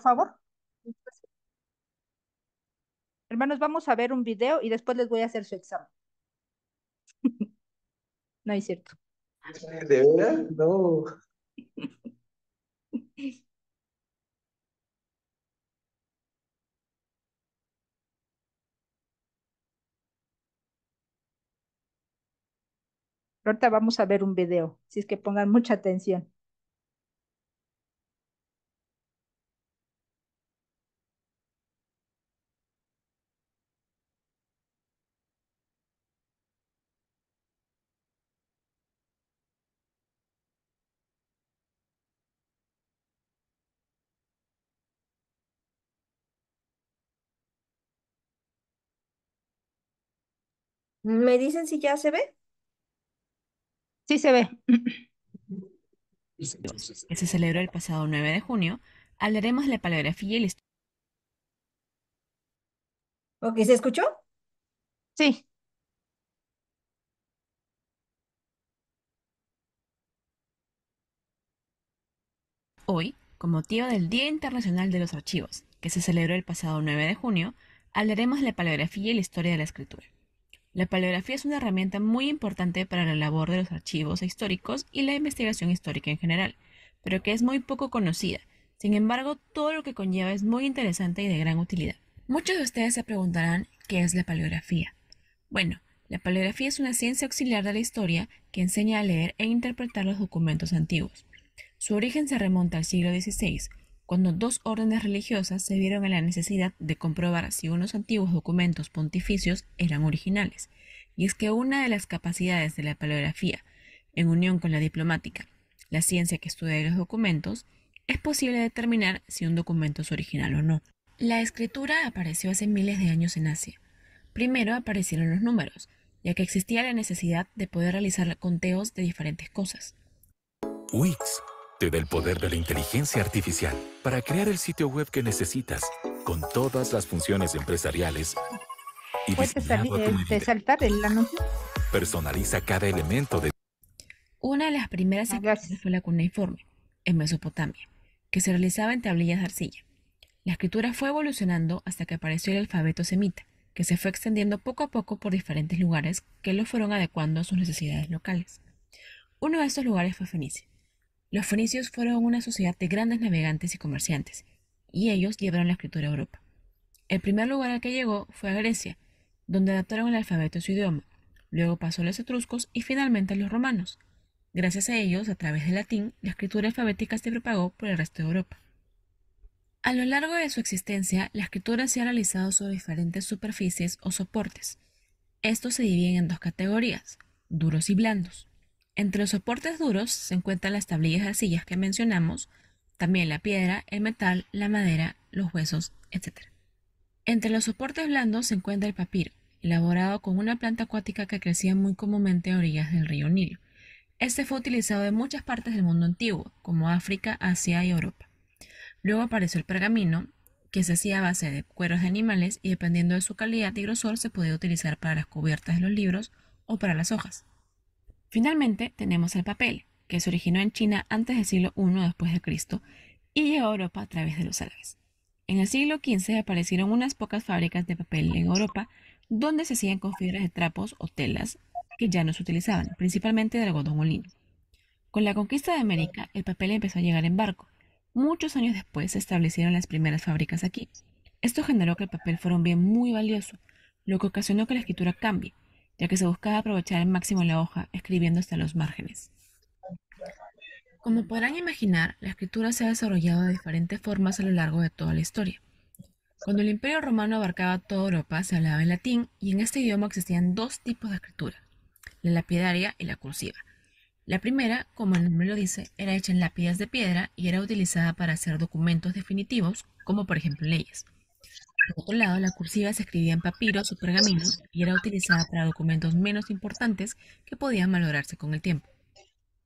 favor. Hermanos, vamos a ver un video y después les voy a hacer su examen. no es cierto. ¿De verdad? No. Ahorita vamos a ver un video, si es que pongan mucha atención. ¿Me dicen si ya se ve? Sí se ve. Que se celebró el pasado 9 de junio, hablaremos de la paleografía y la historia. Ok, ¿se escuchó? Sí. Hoy, con motivo del Día Internacional de los Archivos, que se celebró el pasado 9 de junio, hablaremos de la paleografía y la historia de la escritura. La paleografía es una herramienta muy importante para la labor de los archivos históricos y la investigación histórica en general, pero que es muy poco conocida. Sin embargo, todo lo que conlleva es muy interesante y de gran utilidad. Muchos de ustedes se preguntarán qué es la paleografía. Bueno, la paleografía es una ciencia auxiliar de la historia que enseña a leer e interpretar los documentos antiguos. Su origen se remonta al siglo XVI, cuando dos órdenes religiosas se vieron en la necesidad de comprobar si unos antiguos documentos pontificios eran originales. Y es que una de las capacidades de la paleografía, en unión con la diplomática, la ciencia que estudia los documentos, es posible determinar si un documento es original o no. La escritura apareció hace miles de años en Asia. Primero aparecieron los números, ya que existía la necesidad de poder realizar conteos de diferentes cosas del poder de la inteligencia artificial para crear el sitio web que necesitas, con todas las funciones empresariales y pues, saltar el Personaliza cada elemento de... Una de las primeras ah, escrituras fue la cuneiforme, en Mesopotamia, que se realizaba en tablillas de arcilla. La escritura fue evolucionando hasta que apareció el alfabeto semita, que se fue extendiendo poco a poco por diferentes lugares que lo fueron adecuando a sus necesidades locales. Uno de estos lugares fue Fenicia, los fenicios fueron una sociedad de grandes navegantes y comerciantes, y ellos llevaron la escritura a Europa. El primer lugar al que llegó fue a Grecia, donde adaptaron el alfabeto a su idioma, luego pasó a los etruscos y finalmente a los romanos. Gracias a ellos, a través del latín, la escritura alfabética se propagó por el resto de Europa. A lo largo de su existencia, la escritura se ha realizado sobre diferentes superficies o soportes. Estos se dividen en dos categorías, duros y blandos. Entre los soportes duros se encuentran las tablillas de sillas que mencionamos, también la piedra, el metal, la madera, los huesos, etc. Entre los soportes blandos se encuentra el papiro, elaborado con una planta acuática que crecía muy comúnmente a orillas del río Nilo. Este fue utilizado en muchas partes del mundo antiguo, como África, Asia y Europa. Luego apareció el pergamino, que se hacía a base de cueros de animales y dependiendo de su calidad y grosor se podía utilizar para las cubiertas de los libros o para las hojas. Finalmente tenemos el papel, que se originó en China antes del siglo I después de Cristo y llegó a Europa a través de los árabes. En el siglo XV aparecieron unas pocas fábricas de papel en Europa donde se hacían con fibras de trapos o telas que ya no se utilizaban, principalmente de algodón o lino. Con la conquista de América, el papel empezó a llegar en barco. Muchos años después se establecieron las primeras fábricas aquí. Esto generó que el papel fuera un bien muy valioso, lo que ocasionó que la escritura cambie, ya que se buscaba aprovechar al máximo la hoja, escribiendo hasta los márgenes. Como podrán imaginar, la escritura se ha desarrollado de diferentes formas a lo largo de toda la historia. Cuando el Imperio Romano abarcaba toda Europa, se hablaba en latín y en este idioma existían dos tipos de escritura, la lapidaria y la cursiva. La primera, como el nombre lo dice, era hecha en lápidas de piedra y era utilizada para hacer documentos definitivos, como por ejemplo leyes. Por otro lado, la cursiva se escribía en papiros o pergaminos y era utilizada para documentos menos importantes que podían valorarse con el tiempo.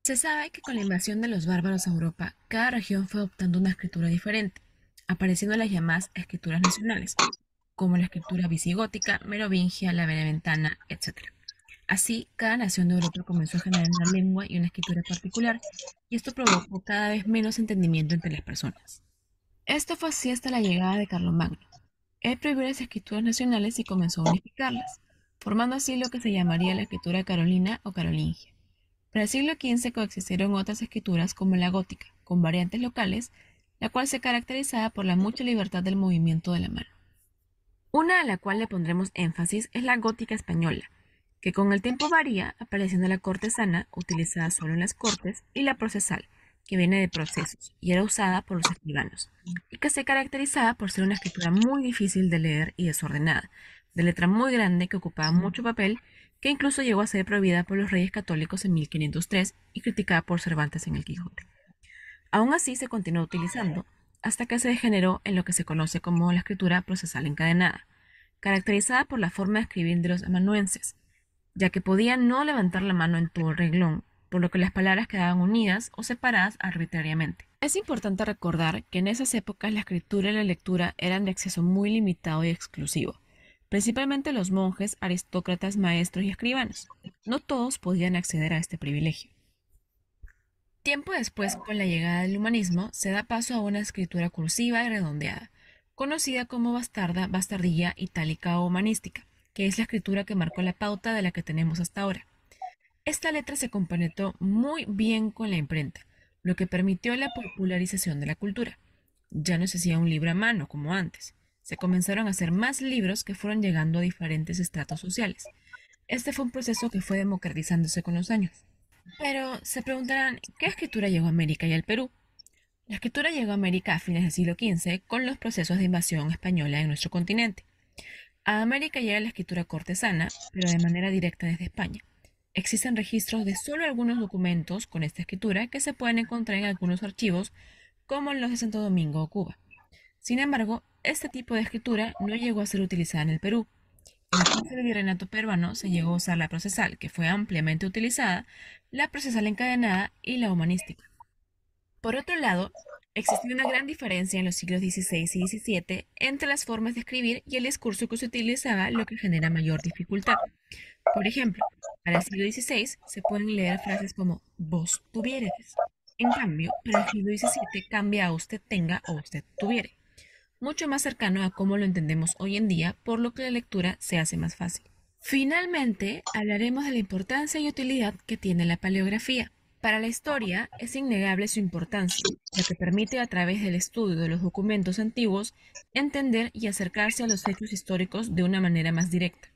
Se sabe que con la invasión de los bárbaros a Europa, cada región fue adoptando una escritura diferente, apareciendo las llamadas escrituras nacionales, como la escritura visigótica, merovingia, la beneventana, etc. Así, cada nación de Europa comenzó a generar una lengua y una escritura particular, y esto provocó cada vez menos entendimiento entre las personas. Esto fue así hasta la llegada de Carlos Magno. Él prohibió las escrituras nacionales y comenzó a unificarlas, formando así lo que se llamaría la escritura carolina o carolingia. Para el siglo XV coexistieron otras escrituras como la gótica, con variantes locales, la cual se caracterizaba por la mucha libertad del movimiento de la mano. Una a la cual le pondremos énfasis es la gótica española, que con el tiempo varía, apareciendo la cortesana, utilizada solo en las cortes, y la procesal, que viene de procesos y era usada por los escribanos, y que se caracterizaba por ser una escritura muy difícil de leer y desordenada, de letra muy grande que ocupaba mucho papel, que incluso llegó a ser prohibida por los reyes católicos en 1503 y criticada por Cervantes en el Quijote. Aún así se continuó utilizando hasta que se degeneró en lo que se conoce como la escritura procesal encadenada, caracterizada por la forma de escribir de los amanuenses, ya que podían no levantar la mano en todo el renglón, por lo que las palabras quedaban unidas o separadas arbitrariamente. Es importante recordar que en esas épocas la escritura y la lectura eran de acceso muy limitado y exclusivo, principalmente los monjes, aristócratas, maestros y escribanos. No todos podían acceder a este privilegio. Tiempo después, con la llegada del humanismo, se da paso a una escritura cursiva y redondeada, conocida como bastarda, bastardilla, itálica o humanística, que es la escritura que marcó la pauta de la que tenemos hasta ahora. Esta letra se complementó muy bien con la imprenta, lo que permitió la popularización de la cultura. Ya no se hacía un libro a mano como antes. Se comenzaron a hacer más libros que fueron llegando a diferentes estratos sociales. Este fue un proceso que fue democratizándose con los años. Pero se preguntarán, ¿qué escritura llegó a América y al Perú? La escritura llegó a América a fines del siglo XV con los procesos de invasión española en nuestro continente. A América llega la escritura cortesana, pero de manera directa desde España. Existen registros de solo algunos documentos con esta escritura que se pueden encontrar en algunos archivos, como en los de Santo Domingo o Cuba. Sin embargo, este tipo de escritura no llegó a ser utilizada en el Perú. En el virreinato peruano se llegó a usar la procesal, que fue ampliamente utilizada, la procesal encadenada y la humanística. Por otro lado, existía una gran diferencia en los siglos XVI y XVII entre las formas de escribir y el discurso que se utilizaba, lo que genera mayor dificultad. Por ejemplo, para el siglo XVI se pueden leer frases como vos tuvieres. En cambio, para el siglo XVII cambia a usted tenga o usted tuviere. Mucho más cercano a cómo lo entendemos hoy en día, por lo que la lectura se hace más fácil. Finalmente, hablaremos de la importancia y utilidad que tiene la paleografía. Para la historia es innegable su importancia, lo que permite a través del estudio de los documentos antiguos entender y acercarse a los hechos históricos de una manera más directa.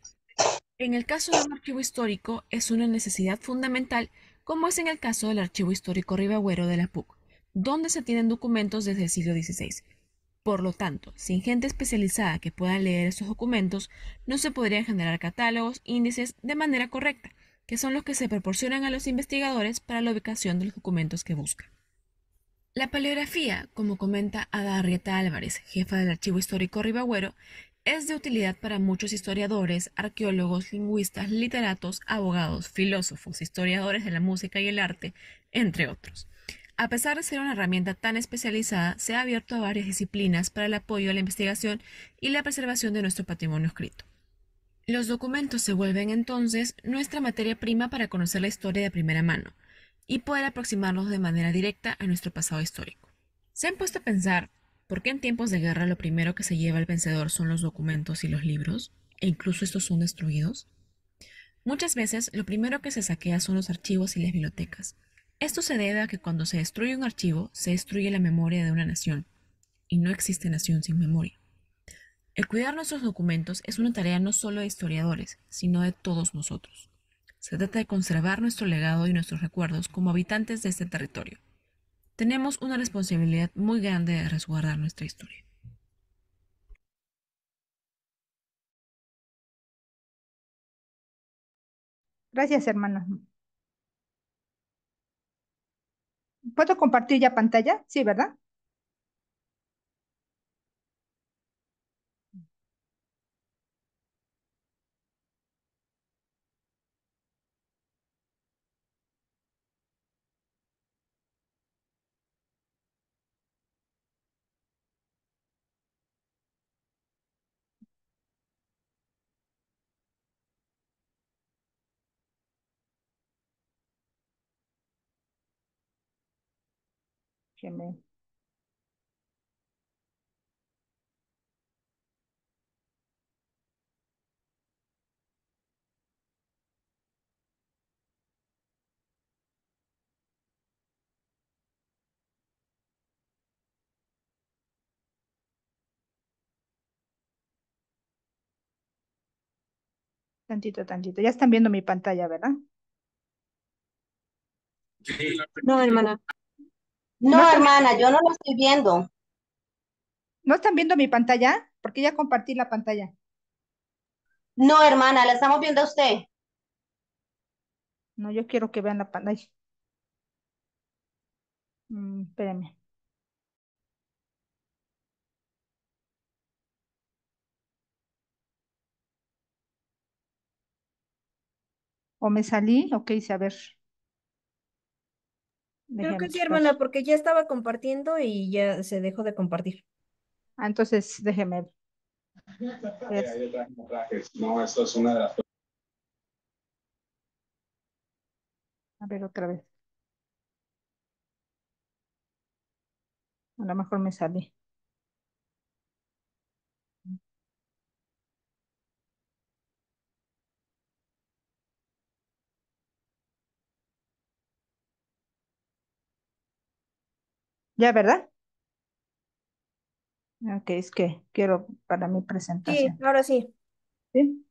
En el caso de un archivo histórico es una necesidad fundamental, como es en el caso del archivo histórico ribagüero de la PUC, donde se tienen documentos desde el siglo XVI. Por lo tanto, sin gente especializada que pueda leer esos documentos, no se podrían generar catálogos, índices de manera correcta, que son los que se proporcionan a los investigadores para la ubicación de los documentos que buscan. La paleografía, como comenta Ada Arrieta Álvarez, jefa del Archivo Histórico Ribagüero, es de utilidad para muchos historiadores, arqueólogos, lingüistas, literatos, abogados, filósofos, historiadores de la música y el arte, entre otros. A pesar de ser una herramienta tan especializada, se ha abierto a varias disciplinas para el apoyo a la investigación y la preservación de nuestro patrimonio escrito. Los documentos se vuelven entonces nuestra materia prima para conocer la historia de primera mano y poder aproximarnos de manera directa a nuestro pasado histórico. ¿Se han puesto a pensar ¿Por qué en tiempos de guerra lo primero que se lleva el vencedor son los documentos y los libros, e incluso estos son destruidos? Muchas veces lo primero que se saquea son los archivos y las bibliotecas. Esto se debe a que cuando se destruye un archivo, se destruye la memoria de una nación, y no existe nación sin memoria. El cuidar nuestros documentos es una tarea no solo de historiadores, sino de todos nosotros. Se trata de conservar nuestro legado y nuestros recuerdos como habitantes de este territorio tenemos una responsabilidad muy grande de resguardar nuestra historia. Gracias, hermanos. ¿Puedo compartir ya pantalla? Sí, ¿verdad? Tantito, tantito. Ya están viendo mi pantalla, ¿verdad? No, hermana. No, hermana, yo no lo estoy viendo. ¿No están viendo mi pantalla? Porque ya compartí la pantalla. No, hermana, la estamos viendo a usted. No, yo quiero que vean la pantalla. Mm, ¿O me salí? Ok, hice? A ver. Creo que sí, hermana, porque ya estaba compartiendo y ya se dejó de compartir. Ah, entonces déjeme. Es... No, esto es una de las A ver otra vez. A lo mejor me sale. Ya, ¿verdad? Ah, ok, es que quiero para mi Sí, ahora sí. ¿Sí?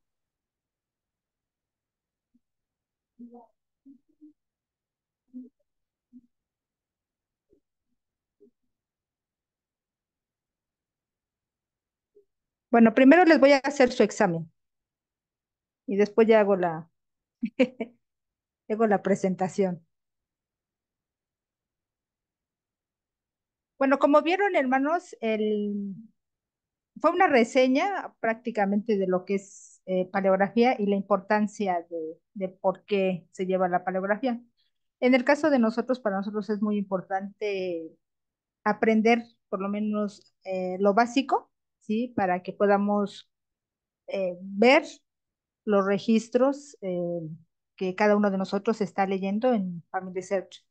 Bueno, primero les voy a hacer su examen y después ya hago la, hago la presentación. Bueno, como vieron, hermanos, el... fue una reseña prácticamente de lo que es eh, paleografía y la importancia de, por qué se lleva la paleografía. En el caso de nosotros, para nosotros es muy importante aprender por lo menos eh, lo básico, ¿sí? Para que podamos eh, ver los registros que cada uno de nosotros está leyendo en Family Search.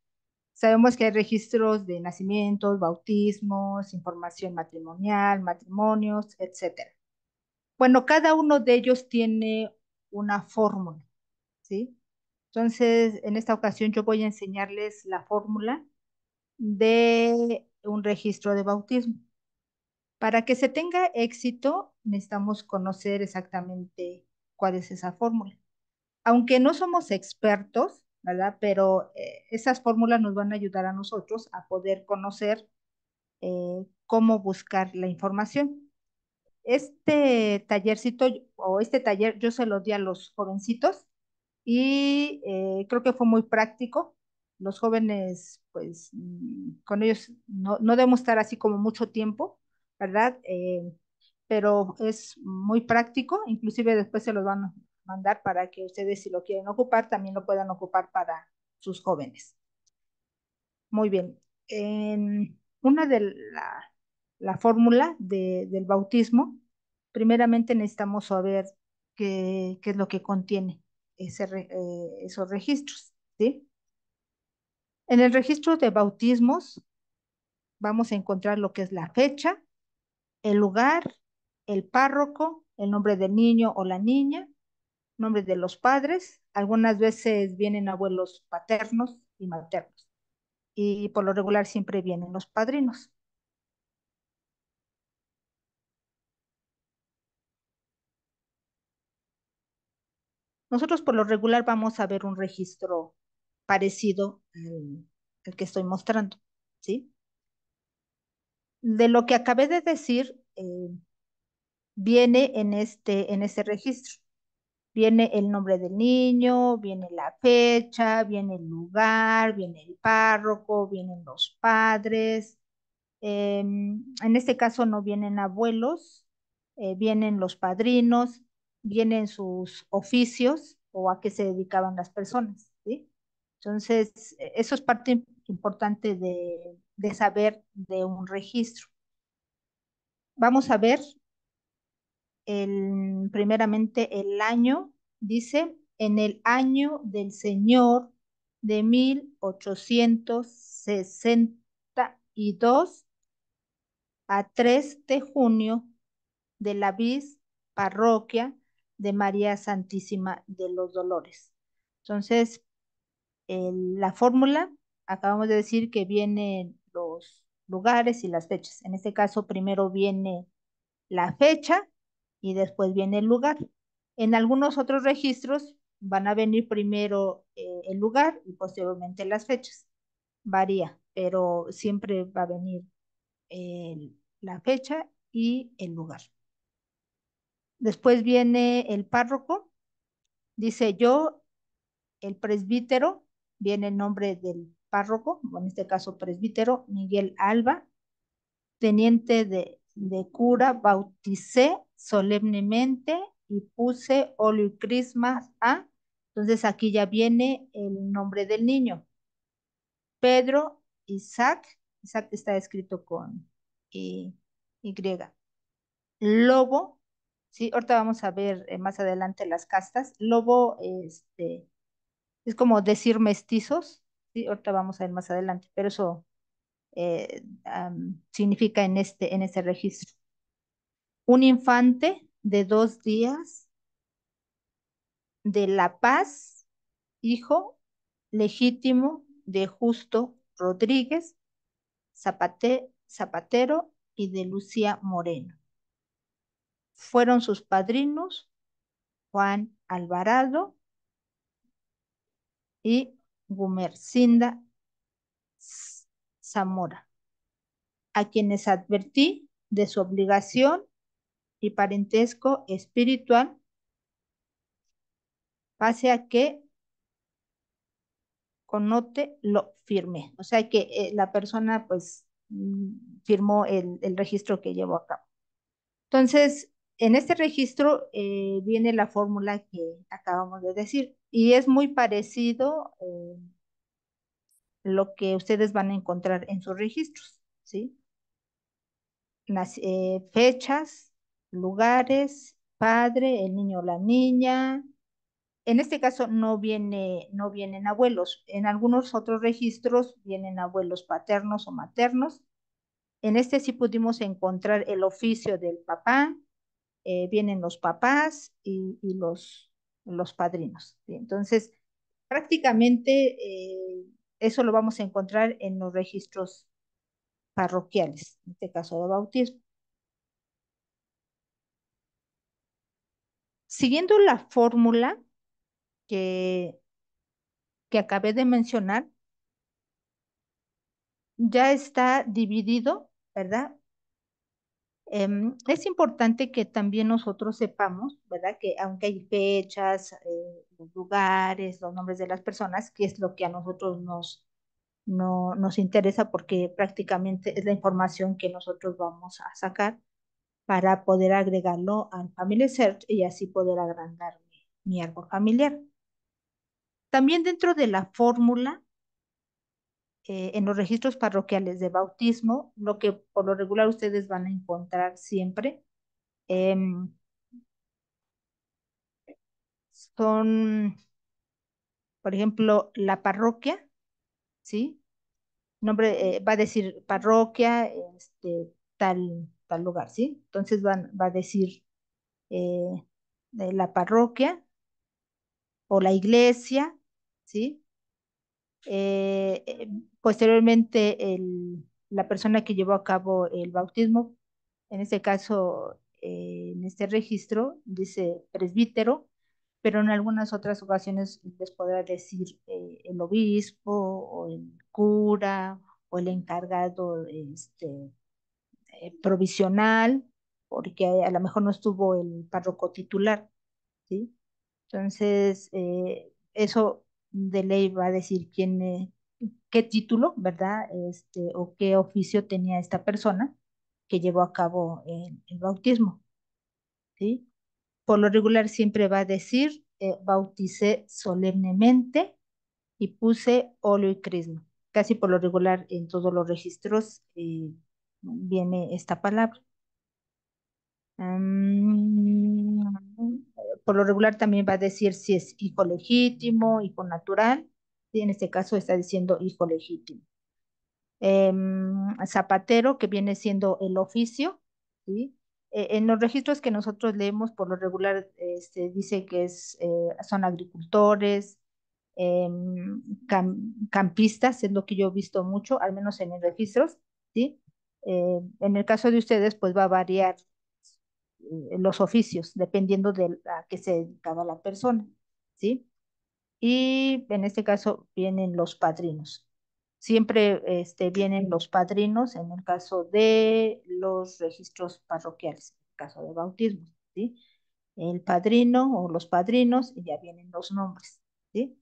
Sabemos que hay registros de nacimientos, bautismos, información matrimonial, matrimonios, etc. Bueno, cada uno de ellos tiene una fórmula, ¿sí? Entonces, en esta ocasión yo voy a enseñarles la fórmula de un registro de bautismo. Para que se tenga éxito, necesitamos conocer exactamente cuál es esa fórmula. Aunque no somos expertos, ¿verdad? Pero eh, esas fórmulas nos van a ayudar a nosotros a poder conocer eh, cómo buscar la información. Este tallercito o este taller yo se lo di a los jovencitos y eh, creo que fue muy práctico. Los jóvenes, pues mm, con ellos no, debemos estar así como mucho tiempo, ¿verdad? pero es muy práctico, inclusive después se los van a mandar para que ustedes, si lo quieren ocupar, también lo puedan ocupar para sus jóvenes. Muy bien. En una de la, la fórmula de, del bautismo, primeramente necesitamos saber qué, qué es lo que contiene ese, eh, esos registros. ¿sí? En el registro de bautismos vamos a encontrar lo que es la fecha, el lugar, el párroco, el nombre del niño o la niña, nombres de los padres, algunas veces vienen abuelos paternos y maternos, y por lo regular siempre vienen los padrinos. Nosotros por lo regular vamos a ver un registro parecido al, que estoy mostrando, ¿sí? De lo que acabé de decir, eh, viene en este, en este registro viene el nombre del niño, viene la fecha, viene el lugar, viene el párroco, vienen los padres. Em, en este caso no vienen abuelos, eh, vienen los padrinos, vienen sus oficios o a qué se dedicaban las personas. Entonces, e, eso es parte importante de, de saber de un registro. Vamos a ver primeramente el año, dice, en el año del Señor de 1862 a 3 de junio de la bis parroquia de María Santísima de los Dolores. Entonces, la fórmula, acabamos de decir que vienen los lugares y las fechas. En este caso, primero viene la fecha y después viene el lugar. En algunos otros registros van a venir primero eh, el lugar y posteriormente las fechas. Varía, pero siempre va a venir la fecha y el lugar. Después viene el párroco. Dice yo, el presbítero, viene el nombre del párroco, en este caso presbítero, Miguel Alba, teniente de, de cura, bauticé solemnemente y puse Holy Christmas a. Entonces aquí ya viene el nombre del niño. Pedro, Isaac, Isaac está escrito con Y. y. Lobo, sí, ahorita vamos a ver eh, más adelante las castas. Lobo, este, es como decir mestizos, sí, ahorita vamos a ver más adelante, pero eso eh, significa en este, en este registro un infante de dos días de La Paz, hijo legítimo de Justo Rodríguez Zapate, Zapatero y de Lucía Moreno. Fueron sus padrinos Juan Alvarado y Gumercinda Zamora, a quienes advertí de su obligación y parentesco espiritual, pase a que connote lo firme, o sea que eh, la persona pues mm, firmó el, registro que llevó a cabo. Entonces, en este registro eh, viene la fórmula que acabamos de decir y es muy parecido eh, lo que ustedes van a encontrar en sus registros, ¿sí? Las fechas, lugares, padre, el niño o la niña. En este caso no, viene, no vienen abuelos. En algunos otros registros vienen abuelos paternos o maternos. En este sí pudimos encontrar el oficio del papá, eh, vienen los papás y, los, los, padrinos. Entonces, prácticamente eh, eso lo vamos a encontrar en los registros parroquiales, en este caso de bautismo. Siguiendo la fórmula que, que acabé de mencionar, ya está dividido, ¿verdad? Em, es importante que también nosotros sepamos, ¿verdad? Que aunque hay fechas, eh, lugares, los nombres de las personas, que es lo que a nosotros nos, nos interesa porque prácticamente es la información que nosotros vamos a sacar para poder agregarlo al Family Search y así poder agrandar mi, árbol familiar. También dentro de la fórmula, eh, en los registros parroquiales de bautismo, lo que por lo regular ustedes van a encontrar siempre, em, son, por ejemplo, la parroquia, ¿sí? Nombre, eh, va a decir parroquia, este, tal tal lugar, ¿sí? Entonces van, va a decir eh, de la parroquia o la iglesia, ¿sí? Eh, eh, posteriormente, la persona que llevó a cabo el bautismo, en este caso, en este registro, dice presbítero, pero en algunas otras ocasiones les podrá decir el obispo o el cura o el encargado este, eh, provisional, porque a lo mejor no estuvo el párroco titular, ¿sí? Entonces, eh, eso de ley va a decir quién, eh, qué título, ¿verdad? Este, o qué oficio tenía esta persona que llevó a cabo el, bautismo, ¿sí? Por lo regular siempre va a decir, bauticé solemnemente y puse óleo y crisma. Casi por lo regular en todos los registros viene esta palabra. por lo regular también va a decir si es hijo legítimo, hijo natural. Y en este caso está diciendo hijo legítimo. Em, zapatero, que viene siendo el oficio. ¿sí? Eh, en los registros que nosotros leemos, por lo regular este, dice que es, eh, son agricultores, em, campistas, es lo que yo he visto mucho, al menos en los registros, ¿sí? Eh, en el caso de ustedes, pues va a variar eh, los oficios, dependiendo de a qué se dedicaba la persona, ¿sí? Y en este caso vienen los padrinos. Siempre este, vienen los padrinos en el caso de los registros parroquiales, en el caso de bautismo, ¿sí? El padrino o los padrinos, y ya vienen los nombres, ¿sí?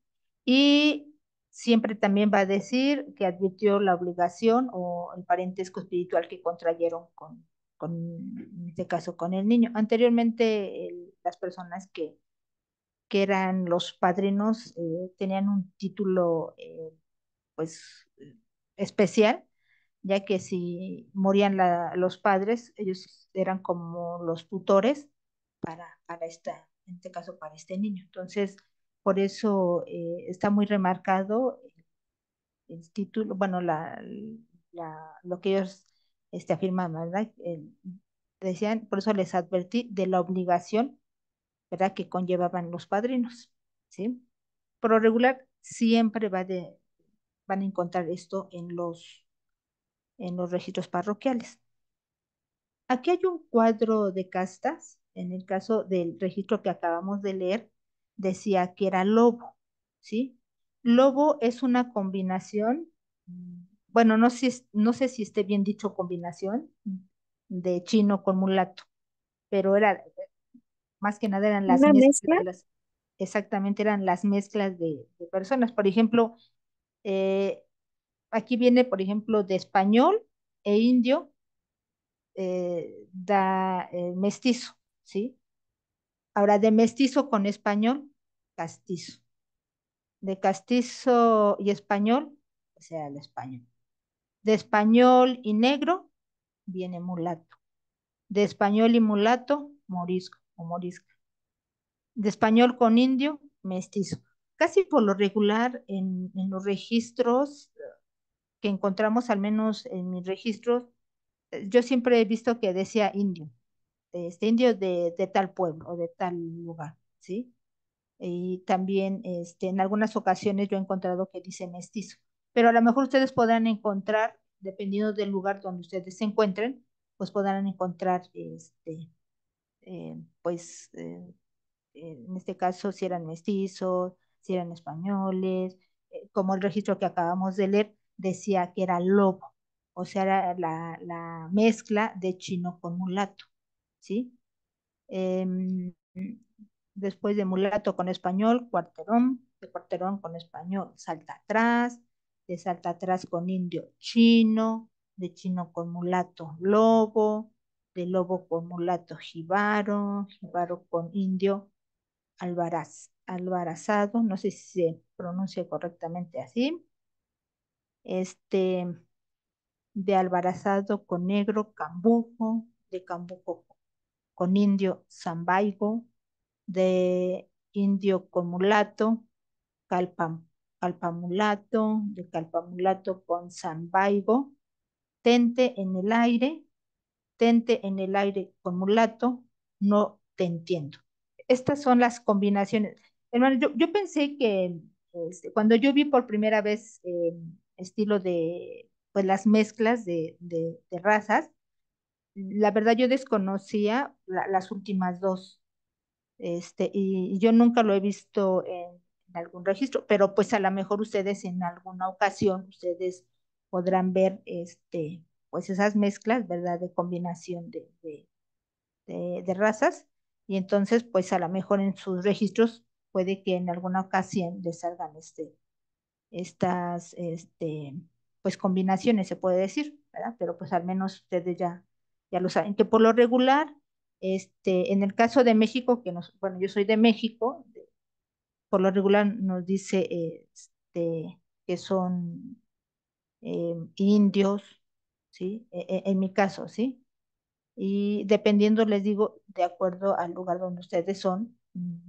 Y siempre también va a decir que advirtió la obligación o el parentesco espiritual que contrayeron con, con en este caso, con el niño. Anteriormente, las personas que, que eran los padrinos eh, tenían un título, eh, pues, especial, ya que si morían los padres, ellos eran como los tutores para, para esta, en este caso, para este niño. Entonces, por eso eh, está muy remarcado el título, bueno, la, lo que ellos este, afirman, ¿verdad? decían, por eso les advertí de la obligación, ¿verdad? Que conllevaban los padrinos, ¿sí? Por regular, siempre van a encontrar esto en los, en los registros parroquiales. Aquí hay un cuadro de castas, en el caso del registro que acabamos de leer, decía que era lobo, ¿sí? Lobo es una combinación, bueno, no sé, si esté bien dicho combinación, de chino con mulato, pero era, más que nada eran las mezclas, exactamente eran las mezclas de, personas. Por ejemplo, eh, aquí viene, por ejemplo, de español e indio, eh, da eh, mestizo, ¿sí? Ahora, de mestizo con español, castizo. De castizo y español, o sea, el español. De español y negro, viene mulato. De español y mulato, morisco o morisca. De español con indio, mestizo. Casi por lo regular en los registros que encontramos, al menos en mis registros, eh, yo siempre he visto que decía indio este, indio de, tal pueblo o de tal lugar, ¿sí? Y también este, en algunas ocasiones yo he encontrado que dice mestizo, pero a lo mejor ustedes podrán encontrar, dependiendo del lugar donde ustedes se encuentren, pues podrán encontrar, este, eh, pues, eh, en este caso, si eran mestizos, si eran españoles, eh, como el registro que acabamos de leer decía que era lobo, o sea, era la, la mezcla de chino con mulato. Em, después de mulato con español, cuarterón, de cuarterón con español, salta atrás, de salta atrás con indio, chino, de chino con mulato, lobo, de lobo con mulato, jibaro, jibaro con indio, alvaraz albarazado, no sé si se pronuncia correctamente así, este, de albarazado con negro, cambuco de cambujo con indio zambaigo, de indio con mulato, calpamulato, de calpamulato con zambaigo, tente en el aire, tente en el aire con mulato, no te entiendo. Estas son las combinaciones. Hermano, yo, pensé que este, cuando yo vi por primera vez eh, estilo de pues las mezclas de, de, de razas, la verdad yo desconocía las últimas dos, este, y yo nunca lo he visto en, algún registro, pero pues a lo mejor ustedes en alguna ocasión, ustedes podrán ver este, pues esas mezclas, ¿verdad? De combinación de, de, razas, y entonces pues a lo mejor en sus registros puede que en alguna ocasión les salgan este, estas, este, pues combinaciones, se puede decir, ¿verdad? Pero pues al menos ustedes ya ya lo saben, que por lo regular, este, en el caso de México, que nos, bueno, yo soy de México, por lo regular nos dice este, que son eh, indios, ¿sí? En, e, en mi caso, ¿sí? y dependiendo, les digo, de acuerdo al lugar donde ustedes son,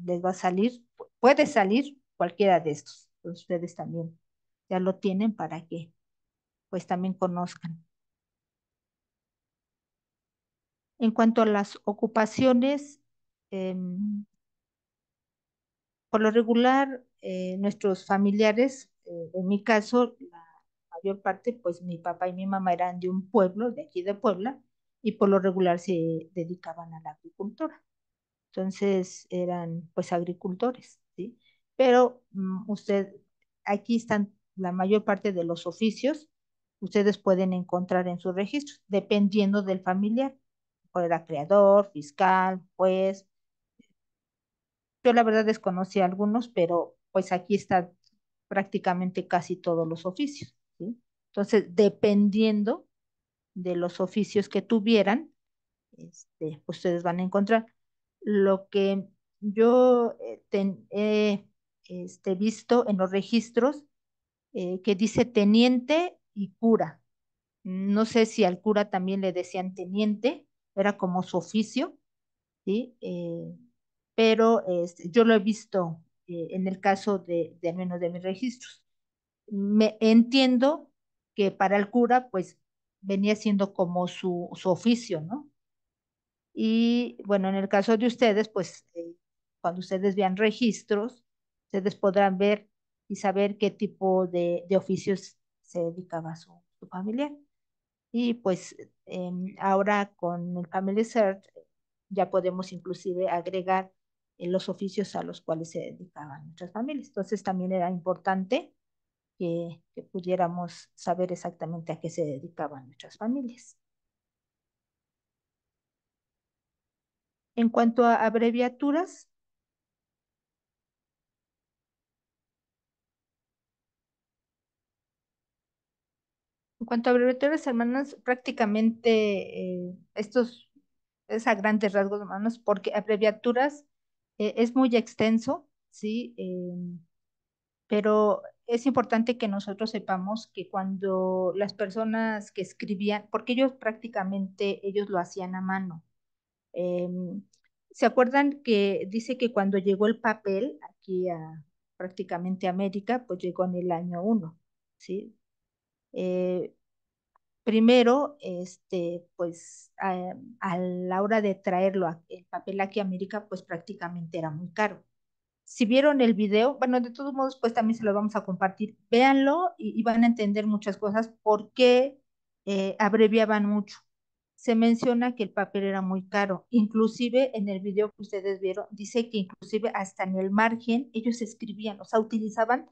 les va a salir, puede salir cualquiera de estos, ustedes también ya lo tienen para que pues también conozcan. En cuanto a las ocupaciones, em, por lo regular, eh, nuestros familiares, eh, en mi caso, la mayor parte, pues mi papá y mi mamá eran de un pueblo, de aquí de Puebla, y por lo regular se dedicaban a la agricultura. Entonces eran pues agricultores, ¿sí? Pero mm, usted, aquí están la mayor parte de los oficios, ustedes pueden encontrar en sus registros, dependiendo del familiar era creador, fiscal, pues Yo la verdad desconocí algunos, pero pues aquí está prácticamente casi todos los oficios. Entonces, dependiendo de los oficios que tuvieran, este, pues, ustedes van a encontrar. Lo que yo eh, he este, visto en los registros eh, que dice teniente y cura. No sé si al cura también le decían teniente era como su oficio, ¿sí? Eh, pero este, yo lo he visto eh, en el caso de, de al menos de mis registros. Me, entiendo que para el cura, pues venía siendo como su, oficio, ¿no? Y bueno, en el caso de ustedes, pues eh, cuando ustedes vean registros, ustedes podrán ver y saber qué tipo de, de oficios se dedicaba su, su familiar. Y pues Em, ahora con el Family Search ya podemos inclusive agregar eh, los oficios a los cuales se dedicaban nuestras familias. Entonces también era importante que, que pudiéramos saber exactamente a qué se dedicaban nuestras familias. En cuanto a abreviaturas, en cuanto a abreviaturas hermanas, prácticamente eh, estos es a grandes rasgos hermanos, porque abreviaturas eh, es muy extenso, ¿sí? Em, pero es importante que nosotros sepamos que cuando las personas que escribían, porque ellos prácticamente ellos lo hacían a mano. Em, ¿Se acuerdan que dice que cuando llegó el papel aquí a prácticamente América, pues llegó en el año 1, ¿sí? Eh, Primero, este, pues a, la hora de traerlo el papel aquí a América, pues prácticamente era muy caro. Si vieron el video, bueno, de todos modos, pues también se lo vamos a compartir. Véanlo y, van a entender muchas cosas por qué eh, abreviaban mucho. Se menciona que el papel era muy caro. Inclusive en el video que ustedes vieron, dice que inclusive hasta en el margen ellos escribían, o sea, utilizaban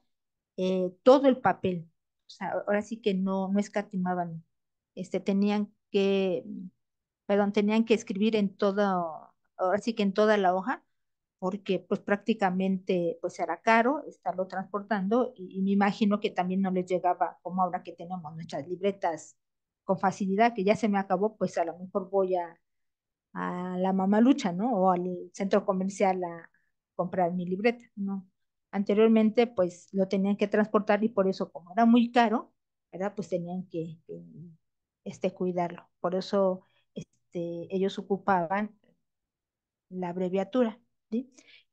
eh, todo el papel. O sea, ahora sí que no, no escatimaban este, tenían que, mm, perdón, tenían que escribir en todo, ahora sí que en toda la hoja, porque pues prácticamente pues era caro estarlo transportando y, me imagino que también no les llegaba como ahora que tenemos nuestras libretas con facilidad, que ya se me acabó, pues a lo mejor voy a, a la mamalucha, ¿no? O al centro comercial a comprar mi libreta, ¿no? Anteriormente pues lo tenían que transportar y por eso como era muy caro, ¿verdad? Pues tenían que este, cuidarlo. Por eso este, ellos ocupaban la abreviatura.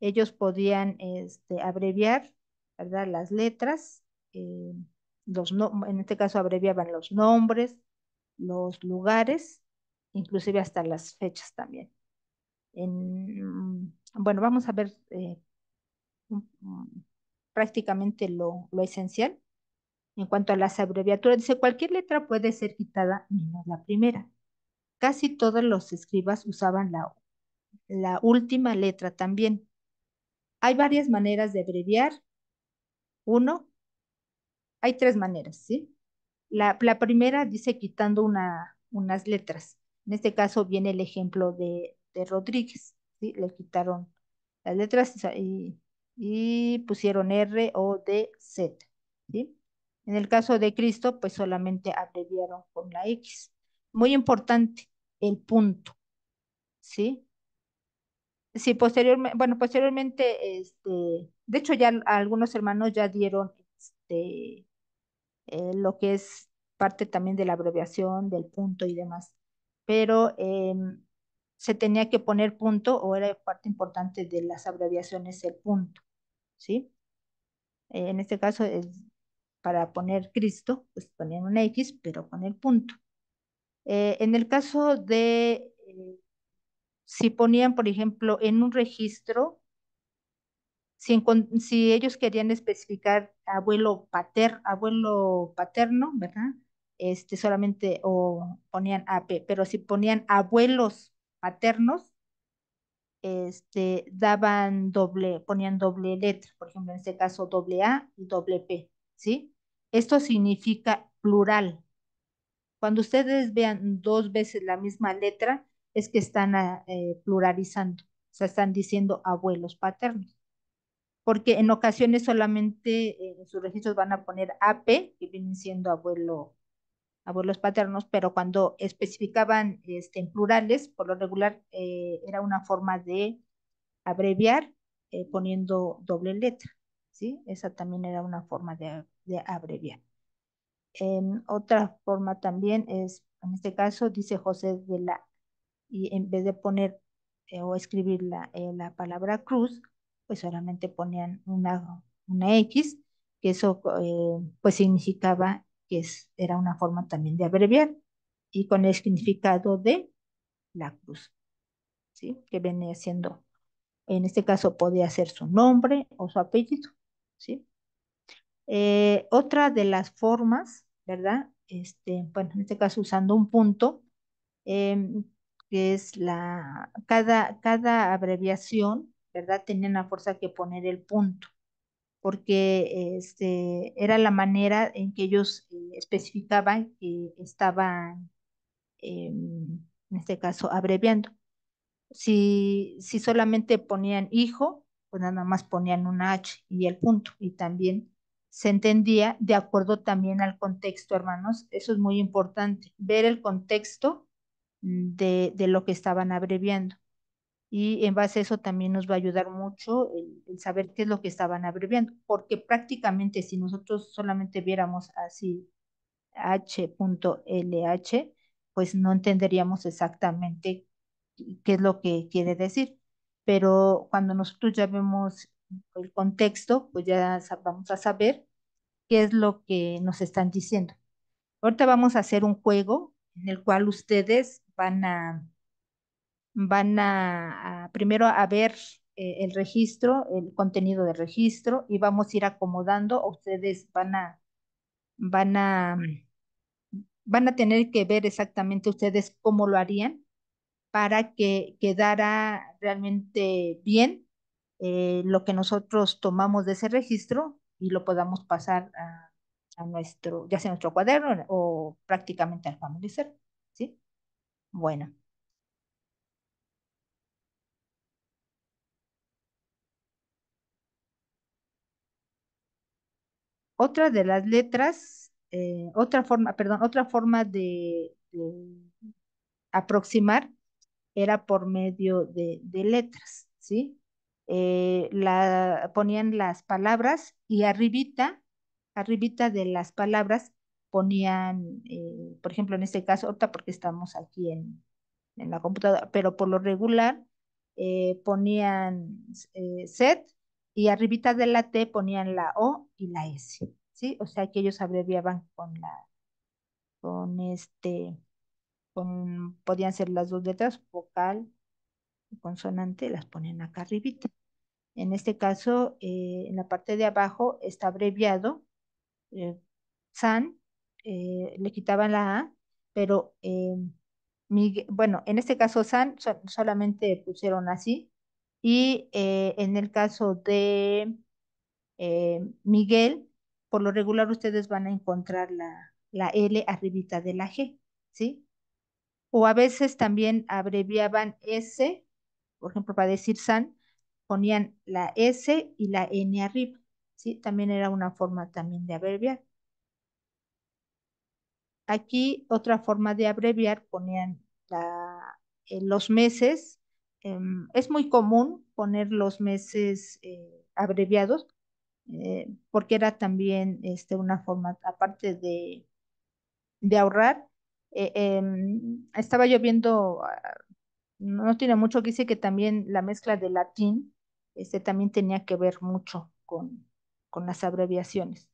Ellos podían este, abreviar ¿verdad? las letras, eh, los en este caso abreviaban los nombres, los lugares, inclusive hasta las fechas también. Mm, bueno, vamos a ver eh, mm, prácticamente lo esencial en cuanto a las abreviaturas, dice cualquier letra puede ser quitada menos la primera. Casi todos los escribas usaban la, la última letra también. Hay varias maneras de abreviar. Uno, hay tres maneras, ¿sí? La, primera dice quitando una, unas letras. En este caso viene el ejemplo de, Rodríguez, ¿sí? Le quitaron las letras y, y pusieron R, O, D, Z, ¿sí? En el caso de Cristo, pues solamente abreviaron con la X. Muy importante, el punto. ¿Sí? Sí, posteriormente, bueno, posteriormente, este, de hecho ya algunos hermanos ya dieron este, eh, lo que es parte también de la abreviación, del punto y demás. Pero em, se tenía que poner punto o era parte importante de las abreviaciones el punto, ¿sí? Eh, en este caso, para poner Cristo, pues ponían un X, pero con el punto. Eh, en el caso de, eh, si ponían, por ejemplo, en un registro, si, ellos querían especificar abuelo, pater, abuelo paterno, ¿verdad? Este, solamente o ponían AP, pero si ponían abuelos paternos, este, daban doble, ponían doble letra, por ejemplo, en este caso doble A y doble P. ¿sí? Esto significa plural. Cuando ustedes vean dos veces la misma letra, es que están ah, eh, pluralizando, o sea, están diciendo abuelos paternos. Porque en ocasiones solamente eh, en sus registros van a poner AP, que vienen siendo abuelo, abuelos paternos, pero cuando especificaban este, en plurales, por lo regular eh, era una forma de abreviar poniendo doble letra. ¿sí? Esa también era una forma de, abreviar. En em, otra forma también es, en este caso, dice José de la, y en vez de poner eh, o escribir eh, la, palabra cruz, pues solamente ponían una, una X, que eso eh, pues significaba que es, era una forma también de abreviar, y con el significado de la cruz, ¿sí? que venía siendo, en este caso podía ser su nombre o su apellido. ¿sí? Eh, otra de las formas, ¿verdad? Este, bueno, en este caso usando un punto, em, que es la, cada, cada abreviación, ¿verdad? Tenían la fuerza que poner el punto, porque este, era la manera en que ellos eh, especificaban que estaban, em, en este caso, abreviando. Si, si solamente ponían hijo, pues nada más ponían una H y el punto, y también se entendía de acuerdo también al contexto, hermanos. Eso es muy importante, ver el contexto de, lo que estaban abreviando. Y en base a eso también nos va a ayudar mucho el, el, saber qué es lo que estaban abreviando, porque prácticamente si nosotros solamente viéramos así h.lh, pues no entenderíamos exactamente qué es lo que quiere decir pero cuando nosotros ya vemos el contexto, pues ya vamos a saber qué es lo que nos están diciendo. Ahorita vamos a hacer un juego en el cual ustedes van a, van a, primero a ver eh, el registro, el contenido de registro y vamos a ir acomodando. Ustedes van a, van a, van a tener que ver exactamente ustedes cómo lo harían para que quedara realmente bien eh, lo que nosotros tomamos de ese registro y lo podamos pasar a, nuestro, ya sea nuestro cuaderno o prácticamente al Family ¿sí? Bueno. Otra de las letras, eh, otra forma, perdón, otra forma de aproximar era por medio de, letras, ¿sí? Eh, la, ponían las palabras y arribita, arribita de las palabras ponían, eh, por ejemplo, en este caso, porque estamos aquí en, la computadora, pero por lo regular eh, ponían set y arribita de la T ponían la O y la S, ¿sí? O sea que ellos abreviaban con la, con este, podían ser las dos letras, vocal y consonante, las ponen acá arribita. En este caso, eh, en la parte de abajo está abreviado, eh, San, eh, le quitaban la A, pero bueno, en este caso San solamente pusieron así, y en el caso de Miguel, por lo regular ustedes van a encontrar la, la L arribita de la G, ¿sí? o a veces también abreviaban S, por ejemplo, para decir San, ponían la S y la N arriba, ¿sí? También era una forma también de abreviar. Aquí otra forma de abreviar ponían la, eh, los meses. Em, es muy común poner los meses eh, abreviados eh, porque era también este, una forma, aparte de ahorrar, eh, em, estaba yo viendo, ah, no tiene mucho que decir que también la mezcla de latín este, también tenía que ver mucho con, las abreviaciones.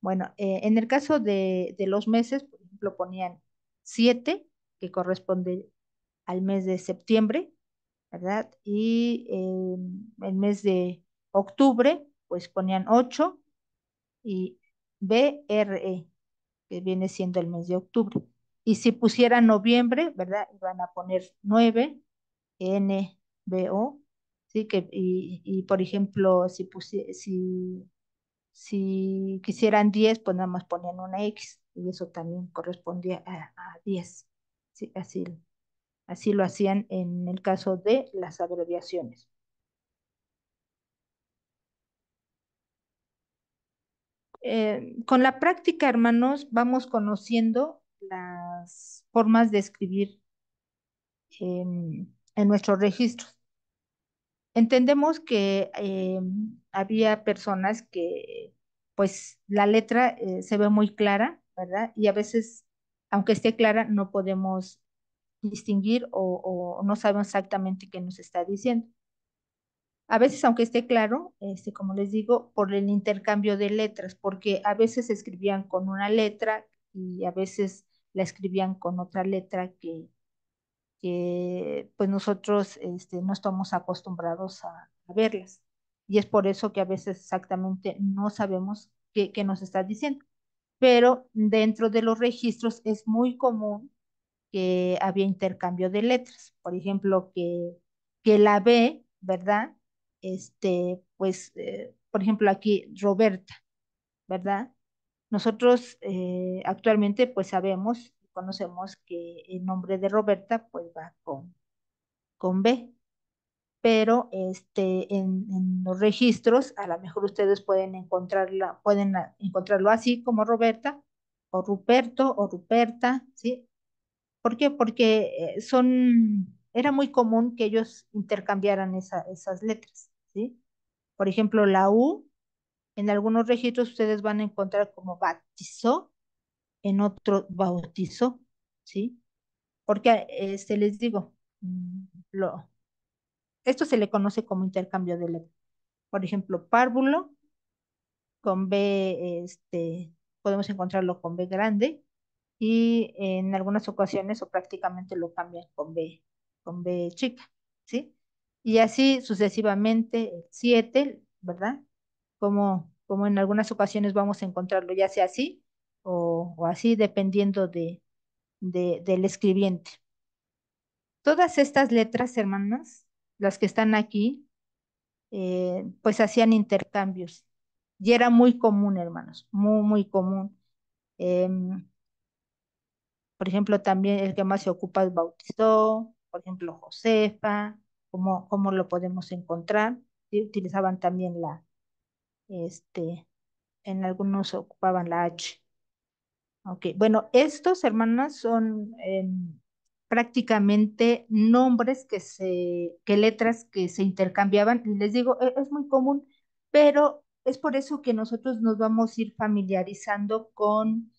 Bueno, eh, en el caso de, los meses, por ejemplo, ponían siete, que corresponde al mes de septiembre, ¿verdad? Y em, el mes de octubre, pues ponían ocho y BRE, que viene siendo el mes de octubre. Y si pusieran noviembre, ¿verdad? Iban a poner 9, o ¿sí? Que, y, y por ejemplo, si, si, quisieran 10, pues nada más ponían una X, y eso también correspondía a, 10. Así, así lo hacían en el caso de las abreviaciones. Eh, con la práctica, hermanos, vamos conociendo las formas de escribir en, nuestros registros. Entendemos que eh, había personas que, pues, la letra eh, se ve muy clara, ¿verdad? Y a veces, aunque esté clara, no podemos distinguir o, o no sabemos exactamente qué nos está diciendo. A veces, aunque esté claro, este, como les digo, por el intercambio de letras, porque a veces escribían con una letra y a veces la escribían con otra letra que, que pues nosotros este, no estamos acostumbrados a, verlas. Y es por eso que a veces exactamente no sabemos qué, nos está diciendo. Pero dentro de los registros es muy común que había intercambio de letras. Por ejemplo, que, que la B, ¿verdad? Este, pues, eh, por ejemplo, aquí Roberta, ¿verdad? Nosotros eh, actualmente pues sabemos, conocemos que el nombre de Roberta pues va con, con B, pero este, en, los registros a lo mejor ustedes pueden, encontrarla, pueden encontrarlo así como Roberta o Ruperto o Ruperta, ¿sí? ¿Por qué? Porque eh, son, era muy común que ellos intercambiaran esas letras, ¿sí? Por ejemplo, la U en algunos registros ustedes van a encontrar como bautizó, en otro bautizó, ¿sí? Porque este, les digo, mm, lo, esto se le conoce como intercambio de letras. Por ejemplo, párvulo con B, este, podemos encontrarlo con B grande y en algunas ocasiones o prácticamente lo cambian con B, con B chica, ¿sí? Y así sucesivamente, 7, ¿verdad? como, como en algunas ocasiones vamos a encontrarlo, ya sea así o, así, dependiendo de, del escribiente. Todas estas letras, hermanas, las que están aquí, eh, pues hacían intercambios. Y era muy común, hermanos, muy, muy común. Em, por ejemplo, también el que más se ocupa es Bautizó, por ejemplo, Josefa, ¿cómo cómo lo podemos encontrar. utilizaban también la, este, en algunos ocupaban la H. Ok, bueno, estos, hermanas, son em, prácticamente nombres que se, que letras que se intercambiaban. les digo, e, es, muy común, pero es por eso que nosotros nos vamos a ir familiarizando con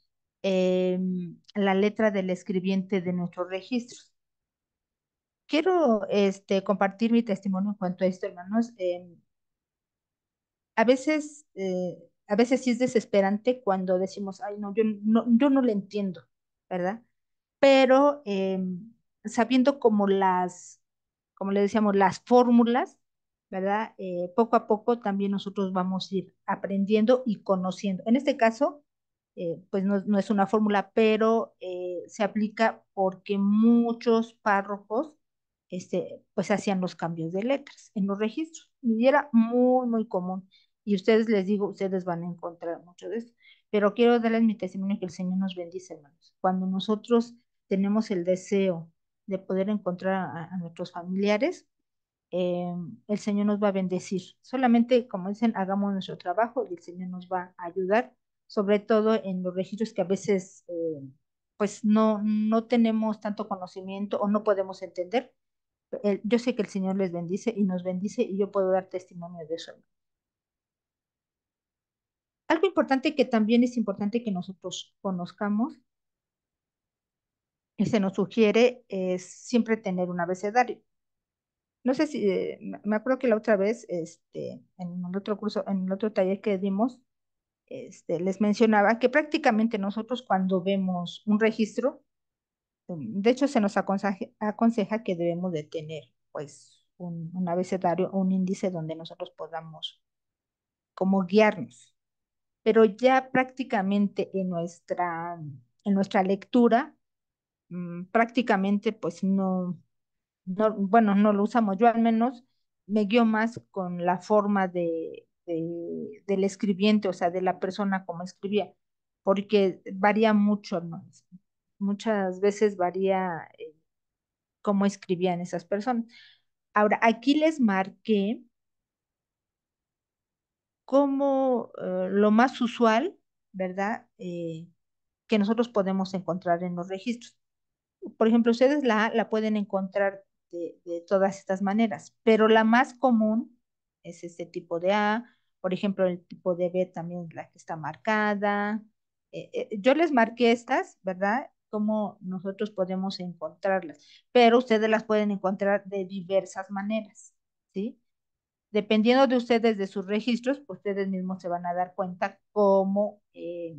em, la letra del escribiente de nuestros registros. Quiero este, compartir mi testimonio en cuanto a esto, hermanos. Em, a veces, eh, a veces sí es desesperante cuando decimos, ay, no, yo no, yo no le entiendo, ¿verdad? Pero em, sabiendo como las, como le decíamos, las fórmulas, ¿verdad? Eh, poco a poco también nosotros vamos a ir aprendiendo y conociendo. En este caso, eh, pues no, es una fórmula, pero se aplica porque muchos párrocos este, pues hacían los cambios de letras en los registros y era muy, muy común. Y ustedes les digo, ustedes van a encontrar mucho de eso. Pero quiero darles mi testimonio que el Señor nos bendice, hermanos. Cuando nosotros tenemos el deseo de poder encontrar a, nuestros familiares, em, el Señor nos va a bendecir. Solamente, como dicen, hagamos nuestro trabajo y el Señor nos va a ayudar, sobre todo en los registros que a veces em, pues no, no tenemos tanto conocimiento o no podemos entender. yo sé que el Señor les bendice y nos bendice y yo puedo dar testimonio de eso. Algo importante que también es importante que nosotros conozcamos, y se nos sugiere, es siempre tener un abecedario. No sé si, eh, me acuerdo que la otra vez, este, en el otro curso, en otro taller que dimos, este, les mencionaba que prácticamente nosotros cuando vemos un registro, mm, de hecho se nos aconseja, que debemos de tener pues un, abecedario o un índice donde nosotros podamos como guiarnos pero ya prácticamente en nuestra, mm, en nuestra lectura, mm, prácticamente pues no, no, bueno, no lo usamos. Yo al menos me guío más con la forma de, del escribiente, o sea, de la persona como escribía, porque varía mucho, muchas veces varía eh, cómo escribían esas personas. Ahora, aquí les marqué como eh, lo más usual, ¿verdad? Eh, que nosotros podemos encontrar en los registros. Por ejemplo, ustedes la, la pueden encontrar de, todas estas maneras, pero la más común es este tipo de A, por ejemplo, el tipo de B también la que está marcada. Eh, yo les marqué estas, ¿verdad? Como nosotros podemos encontrarlas, pero ustedes las pueden encontrar de diversas maneras, ¿sí? Dependiendo de ustedes, de sus registros, pues ustedes mismos se van a dar cuenta cómo eh,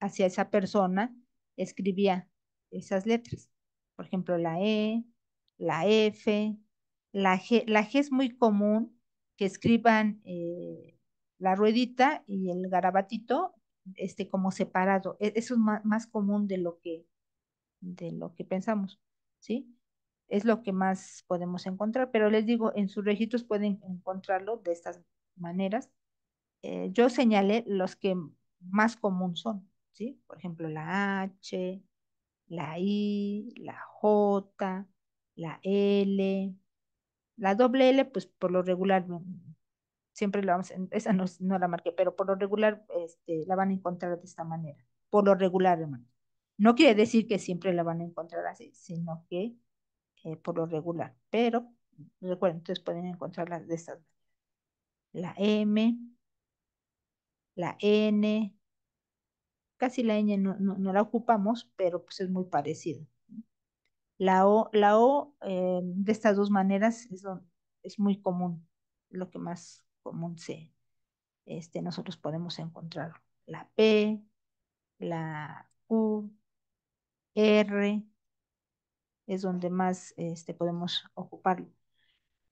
hacia esa persona escribía esas letras. Por ejemplo, la E, la F, la G. La G es muy común que escriban eh, la ruedita y el garabatito este, como separado. E, eso es más, más común de lo que, de lo que pensamos, ¿sí? es lo que más podemos encontrar, pero les digo, en sus registros pueden encontrarlo de estas maneras. Eh, yo señalé los que más común son, ¿sí? Por ejemplo, la H, la I, la J, la L, la doble L, pues por lo regular, siempre la vamos, esa no, la marqué, pero por lo regular este, la van a encontrar de esta manera, por lo regular, No quiere decir que siempre la van a encontrar así, sino que eh, por lo regular. Pero, recuerden, entonces pueden encontrar las de estas. La M, la N, casi la N no, la ocupamos, pero pues es muy parecido. La O, la o eh, de estas dos maneras es, es muy común, lo que más común se, este, nosotros podemos encontrar. La P, la Q, R, es donde más este, podemos ocuparlo.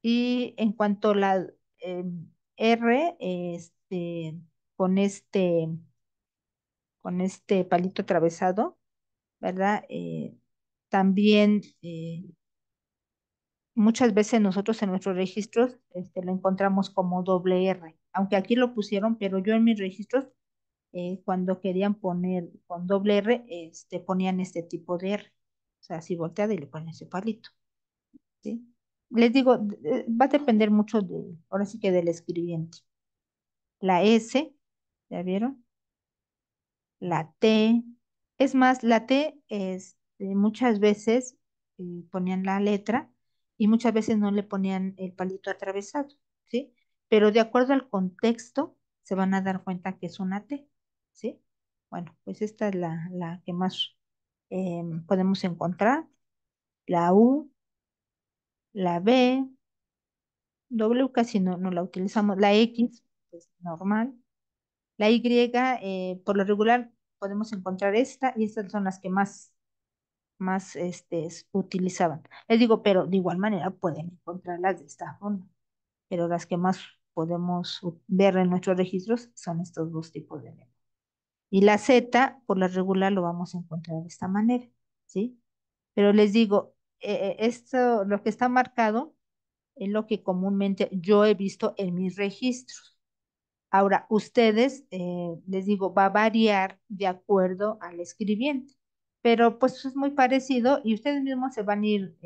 Y en cuanto a la em, R, este, con, este, con este palito atravesado, ¿verdad? Eh, también eh, muchas veces nosotros en nuestros registros este, lo encontramos como doble R, aunque aquí lo pusieron, pero yo en mis registros, eh, cuando querían poner con doble R, este, ponían este tipo de R. O sea, si volteada y le ponen ese palito. ¿sí? Les digo, eh, va a depender mucho de, ahora sí que del escribiente. La S, ¿ya vieron? La T. Es más, la T es, este, muchas veces eh, ponían la letra y muchas veces no le ponían el palito atravesado, ¿sí? Pero de acuerdo al contexto, se van a dar cuenta que es una T, ¿sí? Bueno, pues esta es la, la que más Em, podemos encontrar la U, la B, W casi no, la utilizamos, la X, es normal. La Y, eh, por lo regular, podemos encontrar esta y estas son las que más, más este, utilizaban. Les digo, pero de igual manera pueden encontrarlas de esta forma, pero las que más podemos ver en nuestros registros son estos dos tipos de elementos. Y la Z, por la regular, lo vamos a encontrar de esta manera, ¿sí? Pero les digo, eh, eh, esto, lo que está marcado, es lo que comúnmente yo he visto en mis registros. Ahora, ustedes, eh, les digo, va a variar de acuerdo al escribiente, pero pues es muy parecido y ustedes mismos se van a ir,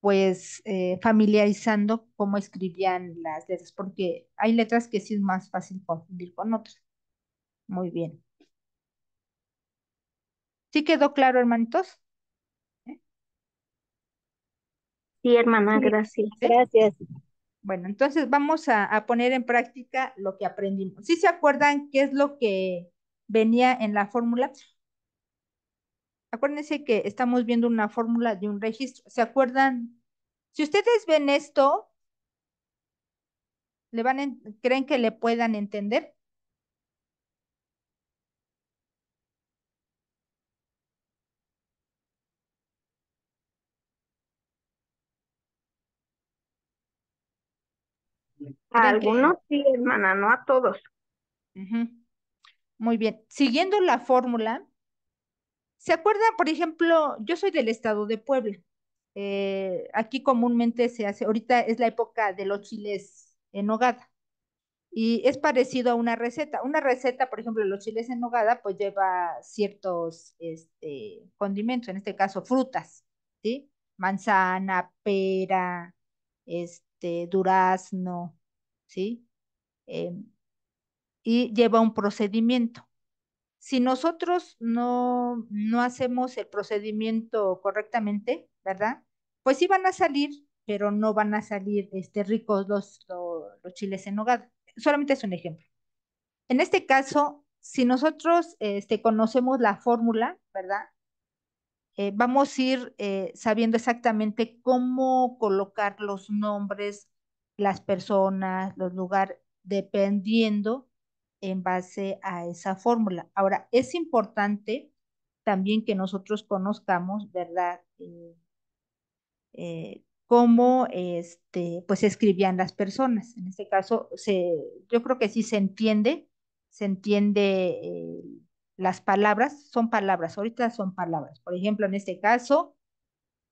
pues, familiarizando cómo escribían las letras, porque hay letras que sí es más fácil confundir con otras. Muy bien. ¿Sí quedó claro, hermanitos? ¿Eh? Sí, hermana, gracias. Gracias. Bueno, entonces vamos a, poner en práctica lo que aprendimos. ¿Sí se acuerdan qué es lo que venía en la fórmula? Acuérdense que estamos viendo una fórmula de un registro. ¿Se acuerdan? Si ustedes ven esto, ¿le van ¿creen que le puedan entender? A algunos sí, hermana, no a todos. Muy bien. Siguiendo la fórmula, ¿se acuerdan, por ejemplo, yo soy del estado de Puebla? Eh, aquí comúnmente se hace, ahorita es la época de los chiles en nogada y es parecido a una receta. Una receta, por ejemplo, los chiles en nogada, pues lleva ciertos este, condimentos, en este caso frutas, ¿sí? Manzana, pera, este, este, durazno, ¿sí? Eh, y lleva un procedimiento. Si nosotros no, no hacemos el procedimiento correctamente, ¿verdad? Pues sí van a salir, pero no van a salir este, ricos los, los, chiles en hogar. Solamente es un ejemplo. En este caso, si nosotros este, conocemos la fórmula, ¿verdad? Eh, vamos a ir eh, sabiendo exactamente cómo colocar los nombres, las personas, los lugares, dependiendo en base a esa fórmula. Ahora, es importante también que nosotros conozcamos, ¿verdad? Eh, cómo este, pues escribían las personas. En este caso, yo creo que sí se entiende, se entiende las palabras son palabras, ahorita son palabras. Por ejemplo, en este caso,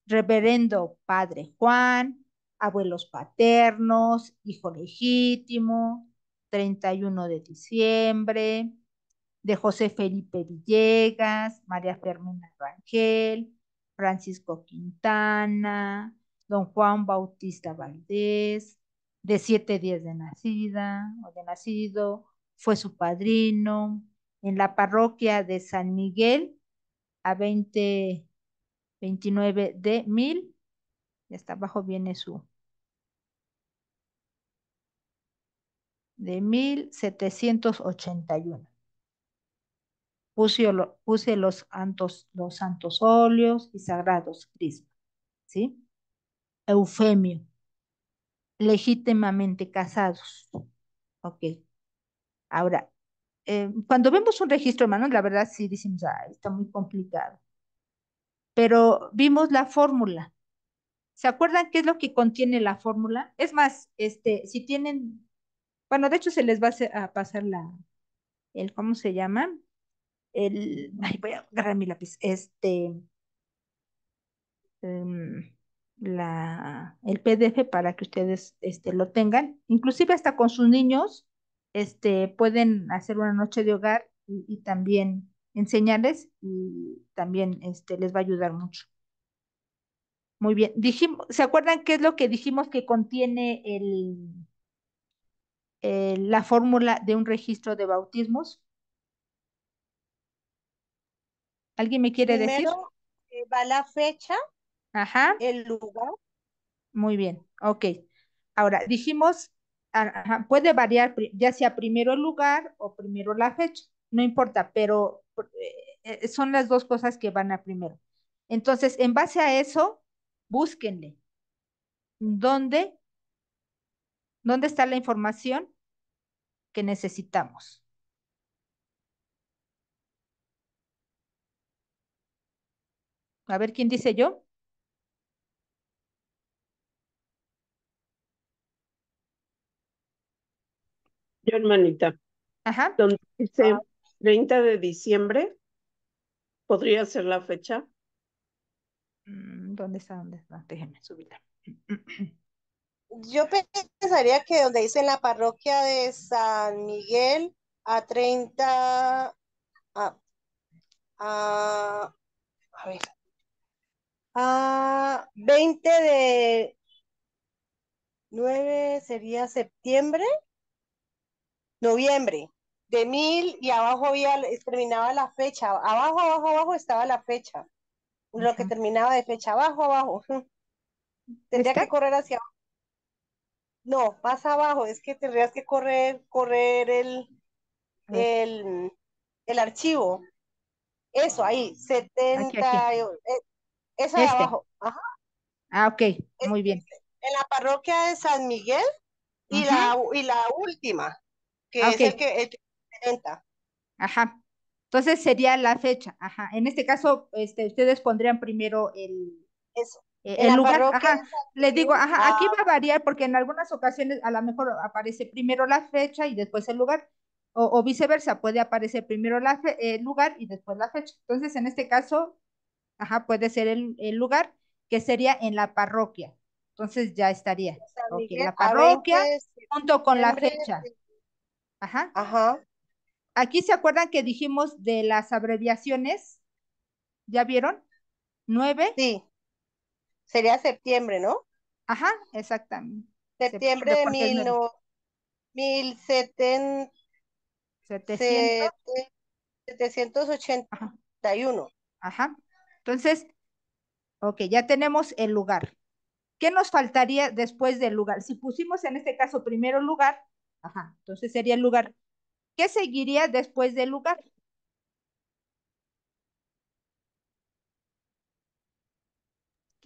reverendo padre Juan, abuelos paternos, hijo legítimo, 31 de diciembre, de José Felipe Villegas, María Fermina Rangel, Francisco Quintana, don Juan Bautista Valdés, de siete días de nacida o de nacido, fue su padrino, en la parroquia de San Miguel a 20, 29 de mil. Y hasta abajo viene su. De 1781. Puse, puse los, santos, los santos óleos y sagrados Crisma. ¿Sí? Eufemio. Legítimamente casados. Ok. Ahora, eh, cuando vemos un registro, hermanos, la verdad sí decimos, ah, está muy complicado. Pero vimos la fórmula. ¿Se acuerdan qué es lo que contiene la fórmula? Es más, este, si tienen, bueno, de hecho se les va a pasar la, el, ¿cómo se llama? El, voy a agarrar mi lápiz, este, em, la, el PDF para que ustedes este, lo tengan, inclusive hasta con sus niños, este, pueden hacer una noche de hogar y, también enseñarles y también este, les va a ayudar mucho. Muy bien. Dijimos, ¿Se acuerdan qué es lo que dijimos que contiene el, la fórmula de un registro de bautismos? ¿Alguien me quiere Primero, decir? Eh, va la fecha, Ajá. el lugar. Muy bien, ok. Ahora, dijimos puede variar, ya sea primero el lugar o primero la fecha, no importa, pero eh, eh, son las dos cosas que van a primero. Entonces, en base a eso, búsquenle. ¿Dónde, dónde está la información que necesitamos? A ver quién dice yo. hermanita. Ajá. Donde dice 30 ah. de diciembre, ¿podría ser la fecha? Mm, ¿Dónde está? ¿Dónde está? Déjenme subirla. Yo pensaría que donde dice en la parroquia de San Miguel a 30, a, a, a ver, a 20 de 9 sería septiembre noviembre de mil y abajo había, terminaba la fecha, abajo, abajo, abajo estaba la fecha, lo que terminaba de fecha, abajo, abajo. Tendría que ¿Este? correr hacia abajo. No, más abajo, es que tendrías que correr, correr el, el, el archivo. Eso, ahí, 70. Eh, eso este. abajo. Ah, ok, muy bien. Este, en la parroquia de San Miguel y, la, y la última, Ah, que es el que, el Ajá. Entonces sería la fecha. Ajá. En este caso, este, ustedes pondrían primero el, Eso. Eh, el lugar. Ajá. digo, ajá, aquí va a variar porque en algunas ocasiones a lo mejor aparece primero la fecha y después el lugar. O, viceversa, puede aparecer primero el lugar y después la fecha. Entonces, en este caso, ajá, puede ser el, el lugar que sería en la parroquia. Entonces ya estaría. Ok. la parroquia pues, junto con la fecha. Ajá. Ajá. Aquí se acuerdan que dijimos de las abreviaciones. ¿Ya vieron? Nueve. Sí. Sería septiembre, ¿no? Ajá, exactamente. Septiembre de mil, no, mil seten, Ajá. Entonces, ok, ya tenemos el lugar. ¿Qué nos faltaría después del lugar? Si pusimos en este caso primero lugar, Ajá, entonces sería el lugar. ¿Qué seguiría después del lugar?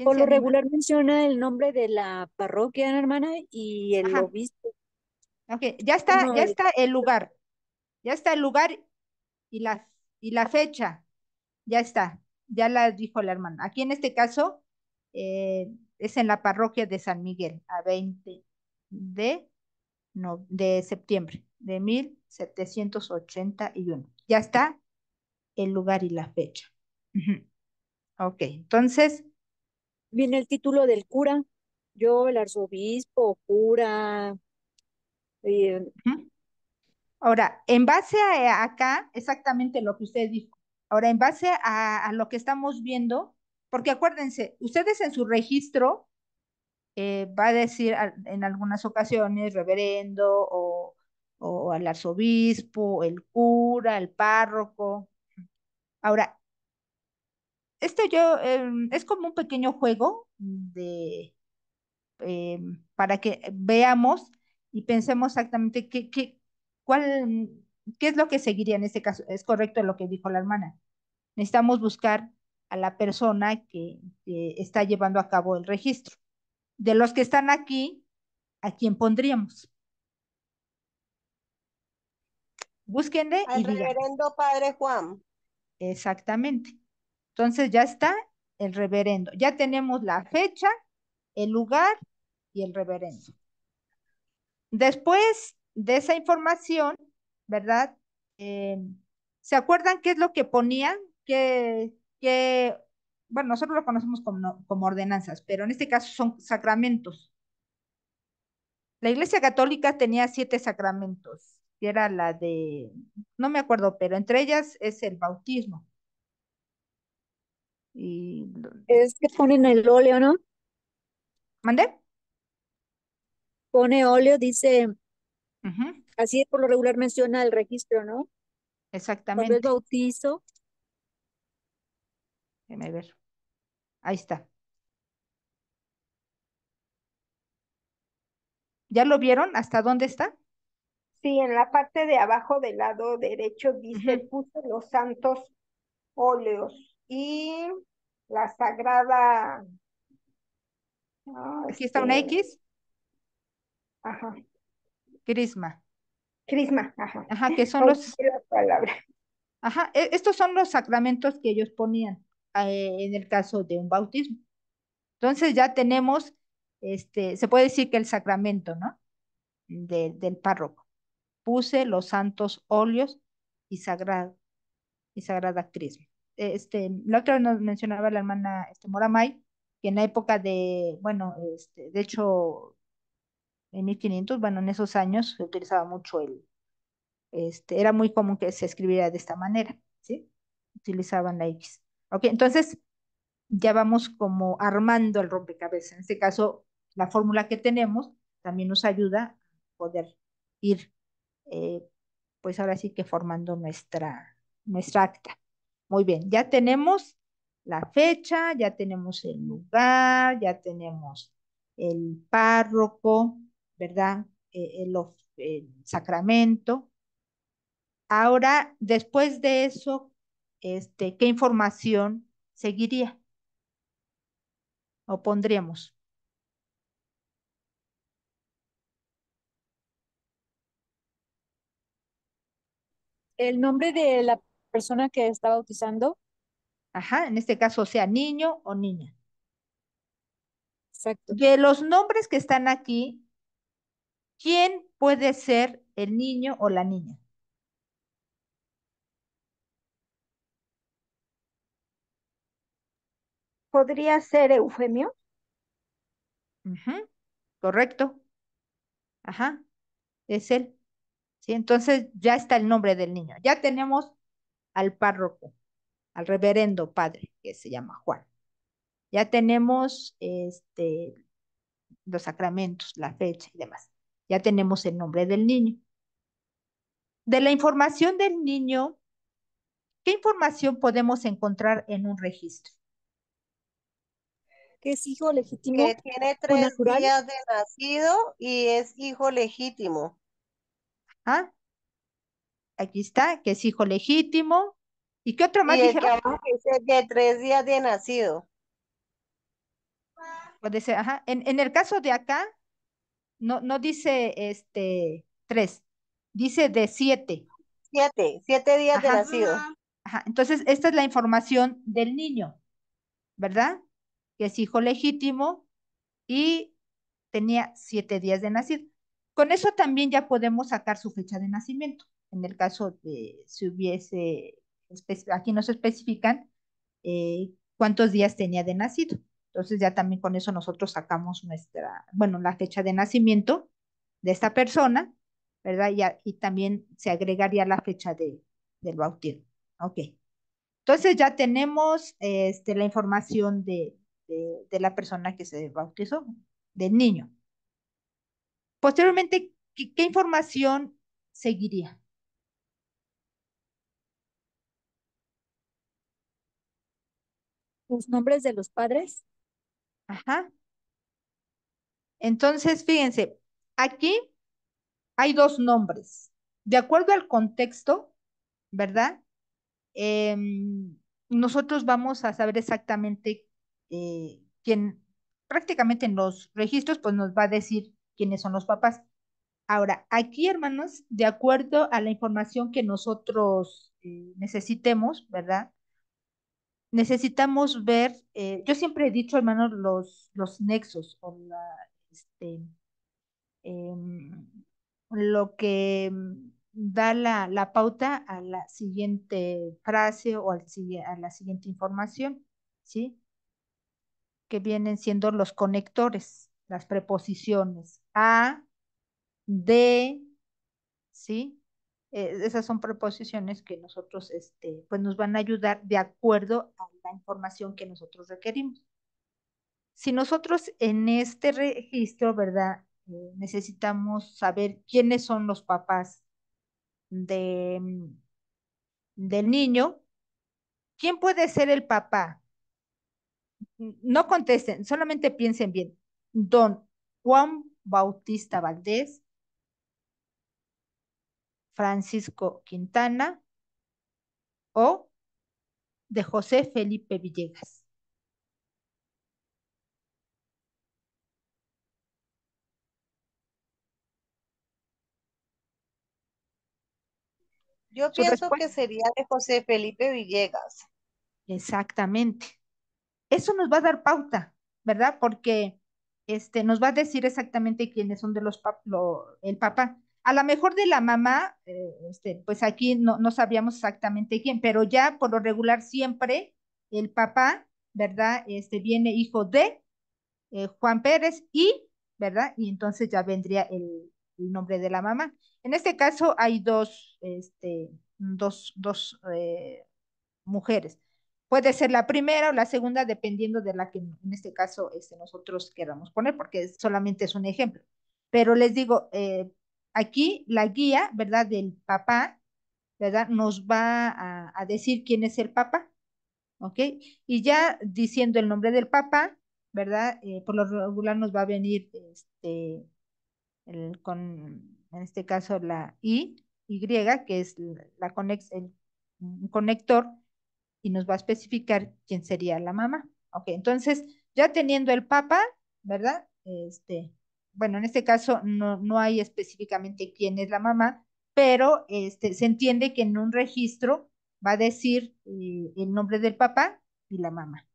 Por lo regular menciona el nombre de la parroquia, hermana, y el obispo. Ok, ya está, ya está el lugar. Ya está el lugar y la, y la fecha. Ya está, ya la dijo la hermana. Aquí en este caso eh, es en la parroquia de San Miguel, a 20 de no, de septiembre de 1781. Ya está el lugar y la fecha. Ok, entonces. Viene el título del cura. Yo, el arzobispo, cura. Eh, Ahora, en base a eh, acá, exactamente lo que usted dijo. Ahora, en base a lo que estamos viendo, porque acuérdense, ustedes en su registro eh, va a decir en algunas ocasiones reverendo o, al arzobispo, el cura, el párroco. Ahora, esto yo em, es como un pequeño juego de em, para que veamos y pensemos exactamente qué, cuál, qué es lo que seguiría en este caso. Es correcto lo que dijo la hermana. Necesitamos buscar a la persona que está llevando a cabo el registro de los que están aquí, ¿a quién pondríamos? Búsquenle. Al reverendo padre Juan. Exactamente. Entonces ya está el reverendo. Ya tenemos la fecha, el lugar y el reverendo. Después de esa información, ¿verdad? Eh, ¿Se acuerdan qué es lo que ponían? ¿Qué, Que bueno, nosotros lo conocemos como, como ordenanzas, pero en este caso son sacramentos. La Iglesia Católica tenía siete sacramentos, que era la de, no me acuerdo, pero entre ellas es el bautismo. Y... Es que ponen el óleo, ¿no? mande Pone óleo, dice, así por lo regular menciona el registro, ¿no? Exactamente. el bautizo. Déjame ver. Ahí está. ¿Ya lo vieron? ¿Hasta dónde está? Sí, en la parte de abajo del lado derecho dice, el puse los santos óleos y la sagrada... Ah, Aquí está este, una X. Ajá. Crisma. Crisma, ajá. Ajá, que son los... Ajá, e, estos son los sacramentos que ellos ponían. Eh, en el caso de un bautismo. Entonces ya tenemos, este, se puede decir que el sacramento, ¿no? del párroco. Puse los santos óleos y sagrado y sagrada crisma. Este, la otra vez nos mencionaba la hermana este, Moramay, que en la época de, bueno, este, de hecho, en 1500, bueno, en esos años se utilizaba mucho el, este, era muy común que se escribiera de esta manera, ¿sí? Utilizaban la X. ¿Ok? Entonces, ya vamos como armando el rompecabezas. En este caso, la fórmula que tenemos también nos ayuda a poder ir, eh, pues ahora sí que formando nuestra, nuestra acta. Muy bien, ya tenemos la fecha, ya tenemos el lugar, ya tenemos el párroco, ¿verdad? Eh, el, el, sacramento. Ahora, después de eso, este, qué información seguiría o pondríamos. El nombre de la persona que está bautizando. Ajá, en este caso sea niño o niña. Exacto. De los nombres que están aquí, ¿quién puede ser el niño o la niña? podría ser Eufemio. Correcto. Ajá, es él. Sí, entonces ya está el nombre del niño. Ya tenemos al párroco, al reverendo padre, que se llama Juan. Ya tenemos este, los sacramentos, la fecha y demás. Ya tenemos el nombre del niño. De la información del niño, ¿qué información podemos encontrar en un registro? que es hijo legítimo. Que tiene tres días de nacido y es hijo legítimo. Ah, aquí está, que es hijo legítimo. ¿Y qué otro más Que de tres días de nacido. Puede ser, ajá. En, en el caso de acá, no, no dice este tres, dice de siete. Siete, siete días de nacido. Ajá. Entonces, esta es la información del niño, ¿verdad? que es hijo legítimo, y tenía siete días de nacido. Con eso también ya podemos sacar su fecha de nacimiento. En el caso de si hubiese, aquí nos especifican eh, cuántos días tenía de nacido. Entonces ya también con eso nosotros sacamos nuestra, bueno, la fecha de nacimiento de esta persona, ¿verdad? Y, también se agregaría la fecha de, del bautismo. Ok. Entonces ya tenemos este, la información de, de, la persona que se bautizó, del niño. Posteriormente, ¿qué, información seguiría? Los nombres de los padres. Ajá. Entonces, fíjense, aquí hay dos nombres. De acuerdo al contexto, ¿verdad? Em, nosotros vamos a saber exactamente eh, quien prácticamente en los registros pues nos va a decir quiénes son los papás. Ahora, aquí hermanos, de acuerdo a la información que nosotros eh, necesitemos, ¿verdad? Necesitamos ver, eh, yo siempre he dicho hermanos, los, los nexos o la, este, em, lo que da la, la, pauta a la siguiente frase o al, a la siguiente información, ¿sí? que vienen siendo los conectores, las preposiciones a, de, ¿sí? Eh, esas son preposiciones que nosotros, este, pues nos van a ayudar de acuerdo a la información que nosotros requerimos. Si nosotros en este registro, ¿verdad? Eh, necesitamos saber quiénes son los papás de, mm, del niño, ¿quién puede ser el papá? no contesten, solamente piensen bien. Don Juan Bautista Valdés, Francisco Quintana o de José Felipe Villegas. Yo pienso que sería de José Felipe Villegas. Exactamente eso nos va a dar pauta, ¿verdad? Porque este, nos va a decir exactamente quiénes son de los el papá. A lo mejor de la mamá, eh, este, pues aquí no, sabíamos exactamente quién, pero ya por lo regular siempre el papá, ¿verdad? Este viene hijo de eh, Juan Pérez y, ¿verdad? Y entonces ya vendría el, nombre de la mamá. En este caso hay dos, este, dos, dos eh, mujeres. Puede ser la primera o la segunda, dependiendo de la que en este caso este, nosotros queramos poner, porque solamente es un ejemplo. Pero les digo, eh, aquí la guía, ¿verdad? Del papá, ¿verdad? Nos va a, decir quién es el papá, ¿ok? Y ya diciendo el nombre del papá, ¿verdad? Eh, por lo regular nos va a venir este, en este caso, la I, Y, que es la, el, conector y nos va a especificar quién sería la mamá. Ok, entonces ya teniendo el papá, ¿verdad? Este, bueno, en este caso no, hay específicamente quién es la mamá, pero este, se entiende que en un registro va a decir eh, el nombre del papá y la mamá.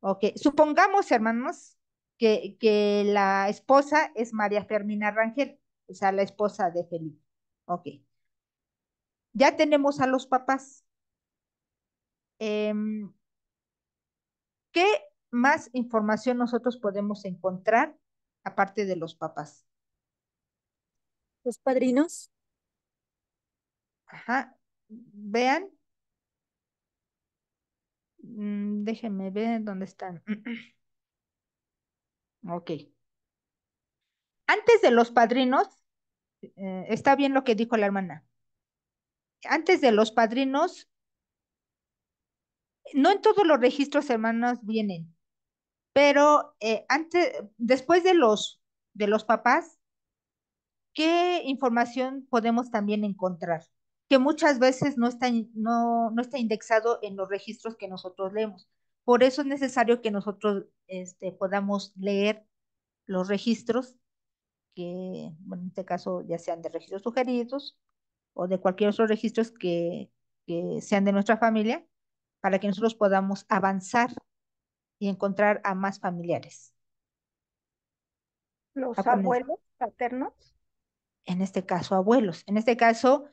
Ok, supongamos, hermanos, que, que la esposa es María Fermina Rangel, o sea, la esposa de Felipe. Ok. Ya tenemos a los papás. Em, ¿Qué más información nosotros podemos encontrar aparte de los papás? Los padrinos. Ajá. Vean. Mm, déjenme ver dónde están. ok. Antes de los padrinos, eh, está bien lo que dijo la hermana. Antes de los padrinos no en todos los registros hermanos vienen, pero eh, antes, después de los, de los papás, ¿qué información podemos también encontrar? Que muchas veces no está, no, no está indexado en los registros que nosotros leemos. Por eso es necesario que nosotros este, podamos leer los registros, que en este caso ya sean de registros sugeridos o de cualquier otro registro que sean de nuestra familia, para que nosotros podamos avanzar y encontrar a más familiares. ¿Los ah, abuelos paternos? En este caso, abuelos. En este caso,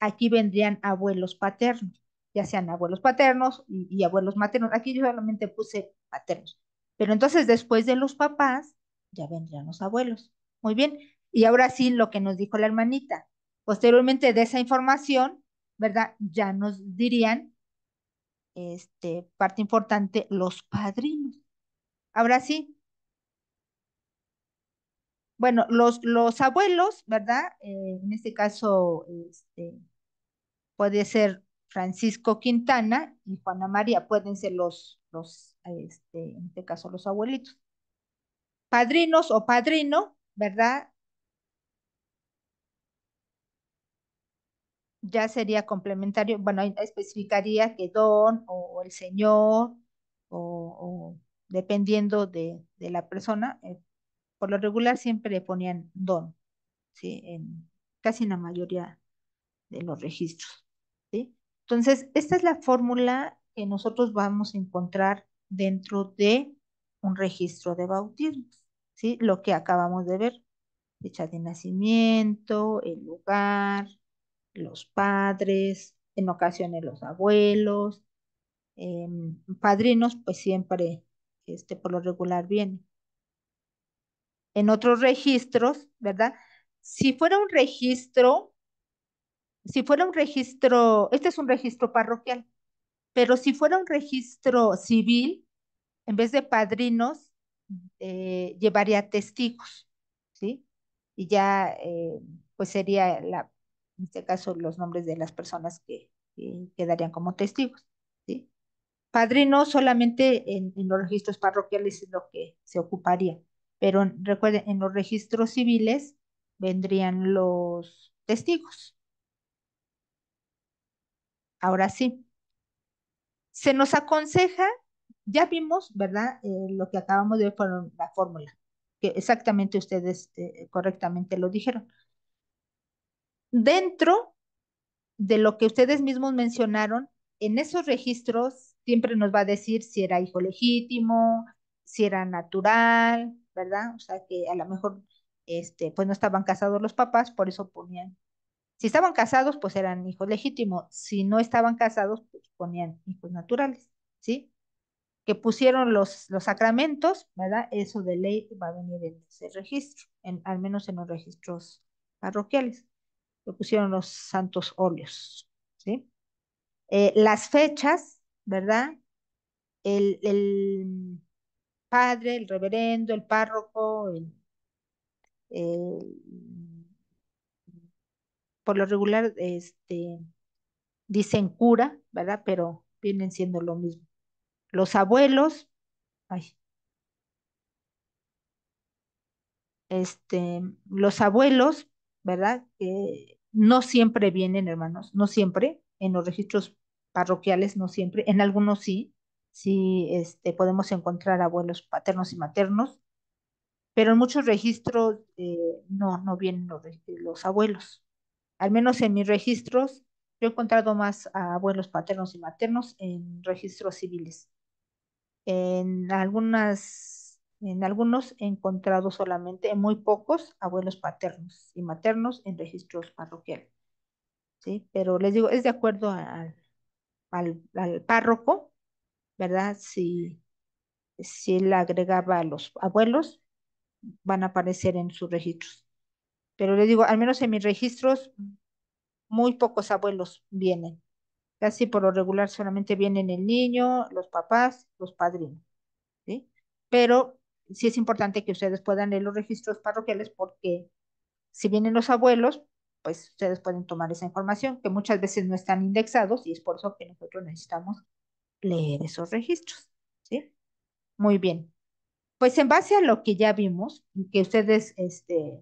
aquí vendrían abuelos paternos, ya sean abuelos paternos y, y abuelos maternos. Aquí yo solamente puse paternos. Pero entonces, después de los papás, ya vendrían los abuelos. Muy bien. Y ahora sí, lo que nos dijo la hermanita. Posteriormente de esa información, ¿verdad? Ya nos dirían este, parte importante, los padrinos. Ahora sí. Bueno, los, los abuelos, ¿verdad? Eh, en este caso, este, puede ser Francisco Quintana y Juana María, pueden ser los, los este, en este caso, los abuelitos. Padrinos o padrino, ¿verdad? ya sería complementario, bueno, especificaría que don o, el señor o, dependiendo de, de, la persona, eh, por lo regular siempre le ponían don, ¿sí? En casi en la mayoría de los registros, ¿sí? Entonces, esta es la fórmula que nosotros vamos a encontrar dentro de un registro de bautismo, ¿sí? Lo que acabamos de ver, fecha de nacimiento, el lugar, los padres, en ocasiones los abuelos, em, padrinos, pues siempre este, por lo regular viene. En otros registros, ¿verdad? Si fuera un registro, si fuera un registro, este es un registro parroquial, pero si fuera un registro civil, en vez de padrinos, eh, llevaría testigos, ¿sí? Y ya, eh, pues sería la en este caso los nombres de las personas que, quedarían como testigos. ¿sí? Padrino solamente en, los registros parroquiales es lo que se ocuparía, pero recuerden, en los registros civiles vendrían los testigos. Ahora sí, se nos aconseja, ya vimos, ¿verdad? Eh, lo que acabamos de ver con la fórmula, que exactamente ustedes eh, correctamente lo dijeron dentro de lo que ustedes mismos mencionaron, en esos registros siempre nos va a decir si era hijo legítimo, si era natural, ¿verdad? O sea que a lo mejor este, pues no estaban casados los papás, por eso ponían. Si estaban casados, pues eran hijos legítimos. Si no estaban casados, pues ponían hijos naturales, ¿sí? Que pusieron los, los sacramentos, ¿verdad? Eso de ley va a venir en ese registro, en, al menos en los registros parroquiales lo pusieron los santos óleos, ¿sí? Eh, las fechas, ¿verdad? El, padre, el reverendo, el párroco, por lo regular este, dicen cura, ¿verdad? Pero vienen siendo lo mismo. Los abuelos, ay, este, los abuelos ¿verdad? Que eh, no siempre vienen, hermanos, no siempre, en los registros parroquiales, no siempre, en algunos sí, sí este, podemos encontrar abuelos paternos y maternos, pero en muchos registros eh, no, no vienen los, los, abuelos. Al menos en mis registros, yo he encontrado más abuelos paternos y maternos en registros civiles. En algunas en algunos he encontrado solamente, en muy pocos, abuelos paternos y maternos en registros parroquiales. ¿sí? Pero les digo, es de acuerdo al, párroco, ¿verdad? Si, si él agregaba a los abuelos, van a aparecer en sus registros. Pero les digo, al menos en mis registros, muy pocos abuelos vienen. Casi por lo regular solamente vienen el niño, los papás, los padrinos. ¿sí? Pero sí es importante que ustedes puedan leer los registros parroquiales porque si vienen los abuelos, pues ustedes pueden tomar esa información, que muchas veces no están indexados y es por eso que nosotros necesitamos leer esos registros. ¿sí? Muy bien. Pues en base a lo que ya vimos, que ustedes este,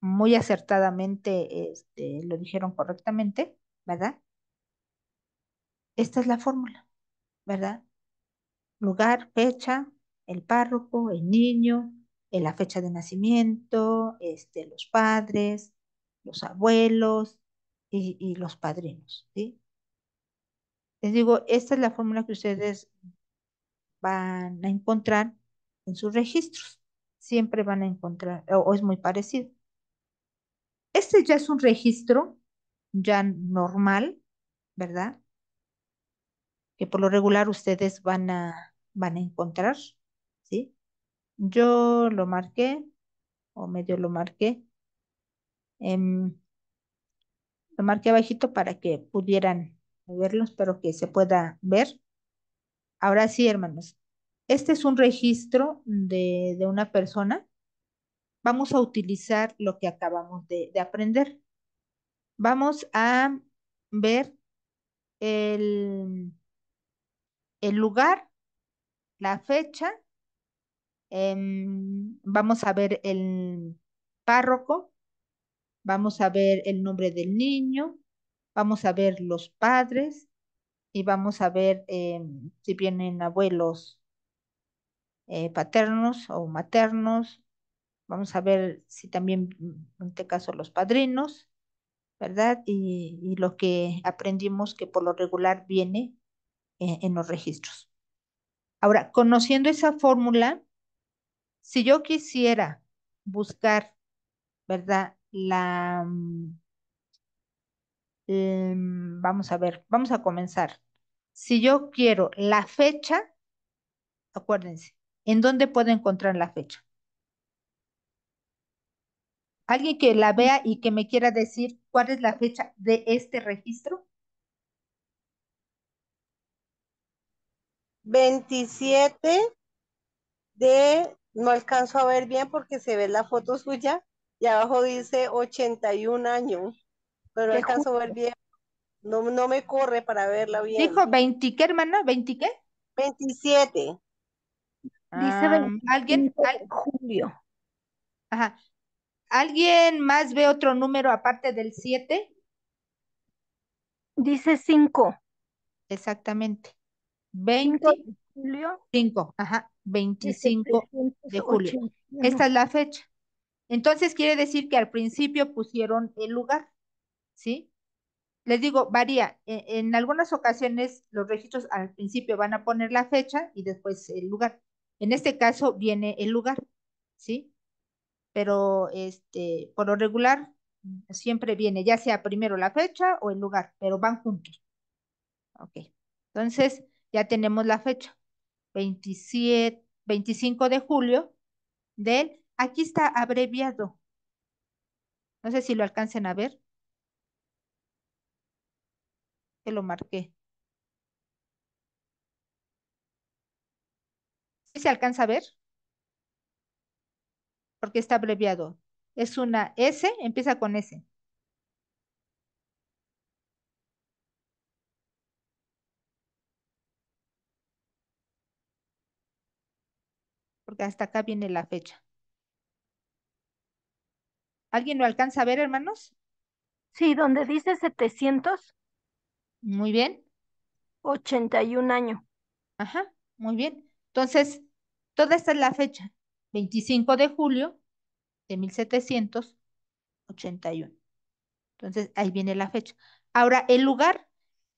muy acertadamente este, lo dijeron correctamente, ¿verdad? Esta es la fórmula, ¿verdad? Lugar, fecha, el párroco, el niño, eh, la fecha de nacimiento, este, los padres, los abuelos y, los padrinos. Les digo, esta es la fórmula que ustedes van a encontrar en sus registros. Siempre van a encontrar, o, es muy parecido. Este ya es un registro ya normal, ¿verdad? Que por lo regular ustedes van a, van a encontrar yo lo marqué, o medio lo marqué. Em, lo marqué abajito para que pudieran verlos, pero que se pueda ver. Ahora sí, hermanos. Este es un registro de, una persona. Vamos a utilizar lo que acabamos de, aprender. Vamos a ver el lugar, la fecha Em, vamos a ver el párroco, vamos a ver el nombre del niño, vamos a ver los padres y vamos a ver em, si vienen abuelos eh, paternos o maternos. Vamos a ver si también, en este caso, los padrinos, ¿verdad? Y, y lo que aprendimos que por lo regular viene eh, en los registros. Ahora, conociendo esa fórmula, si yo quisiera buscar, ¿verdad? La, mm, em, vamos a ver, vamos a comenzar. Si yo quiero la fecha, acuérdense, ¿en dónde puedo encontrar la fecha? Alguien que la vea y que me quiera decir cuál es la fecha de este registro. 27 de no alcanzo a ver bien porque se ve la foto suya y abajo dice 81 años, pero no alcanzo a ver bien. No, no me corre para verla bien. Dijo 20, ¿qué hermana? ¿20 qué? 27. Dice ah, alguien al... Julio. Ajá. ¿Alguien más ve otro número aparte del 7? Dice 5. Exactamente. 20 de julio. 5, ajá. 25 de julio. Esta es la fecha. Entonces quiere decir que al principio pusieron el lugar, ¿sí? Les digo, varía. E, en, algunas ocasiones los registros al principio van a poner la fecha y después el lugar. En este caso viene el lugar, ¿sí? Pero este, por lo regular siempre viene ya sea primero la fecha o el lugar, pero van juntos. Ok, entonces ya tenemos la fecha. 27, 25 de julio del, aquí está abreviado. No sé si lo alcancen a ver. Que lo marqué. si se alcanza a ver? Porque está abreviado. Es una S, empieza con S. hasta acá viene la fecha. ¿Alguien lo alcanza a ver, hermanos? Sí, donde dice 700. Muy bien. 81 año. Ajá, muy bien. Entonces, toda esta es la fecha, 25 de julio de 1781. Entonces, ahí viene la fecha. Ahora, el lugar,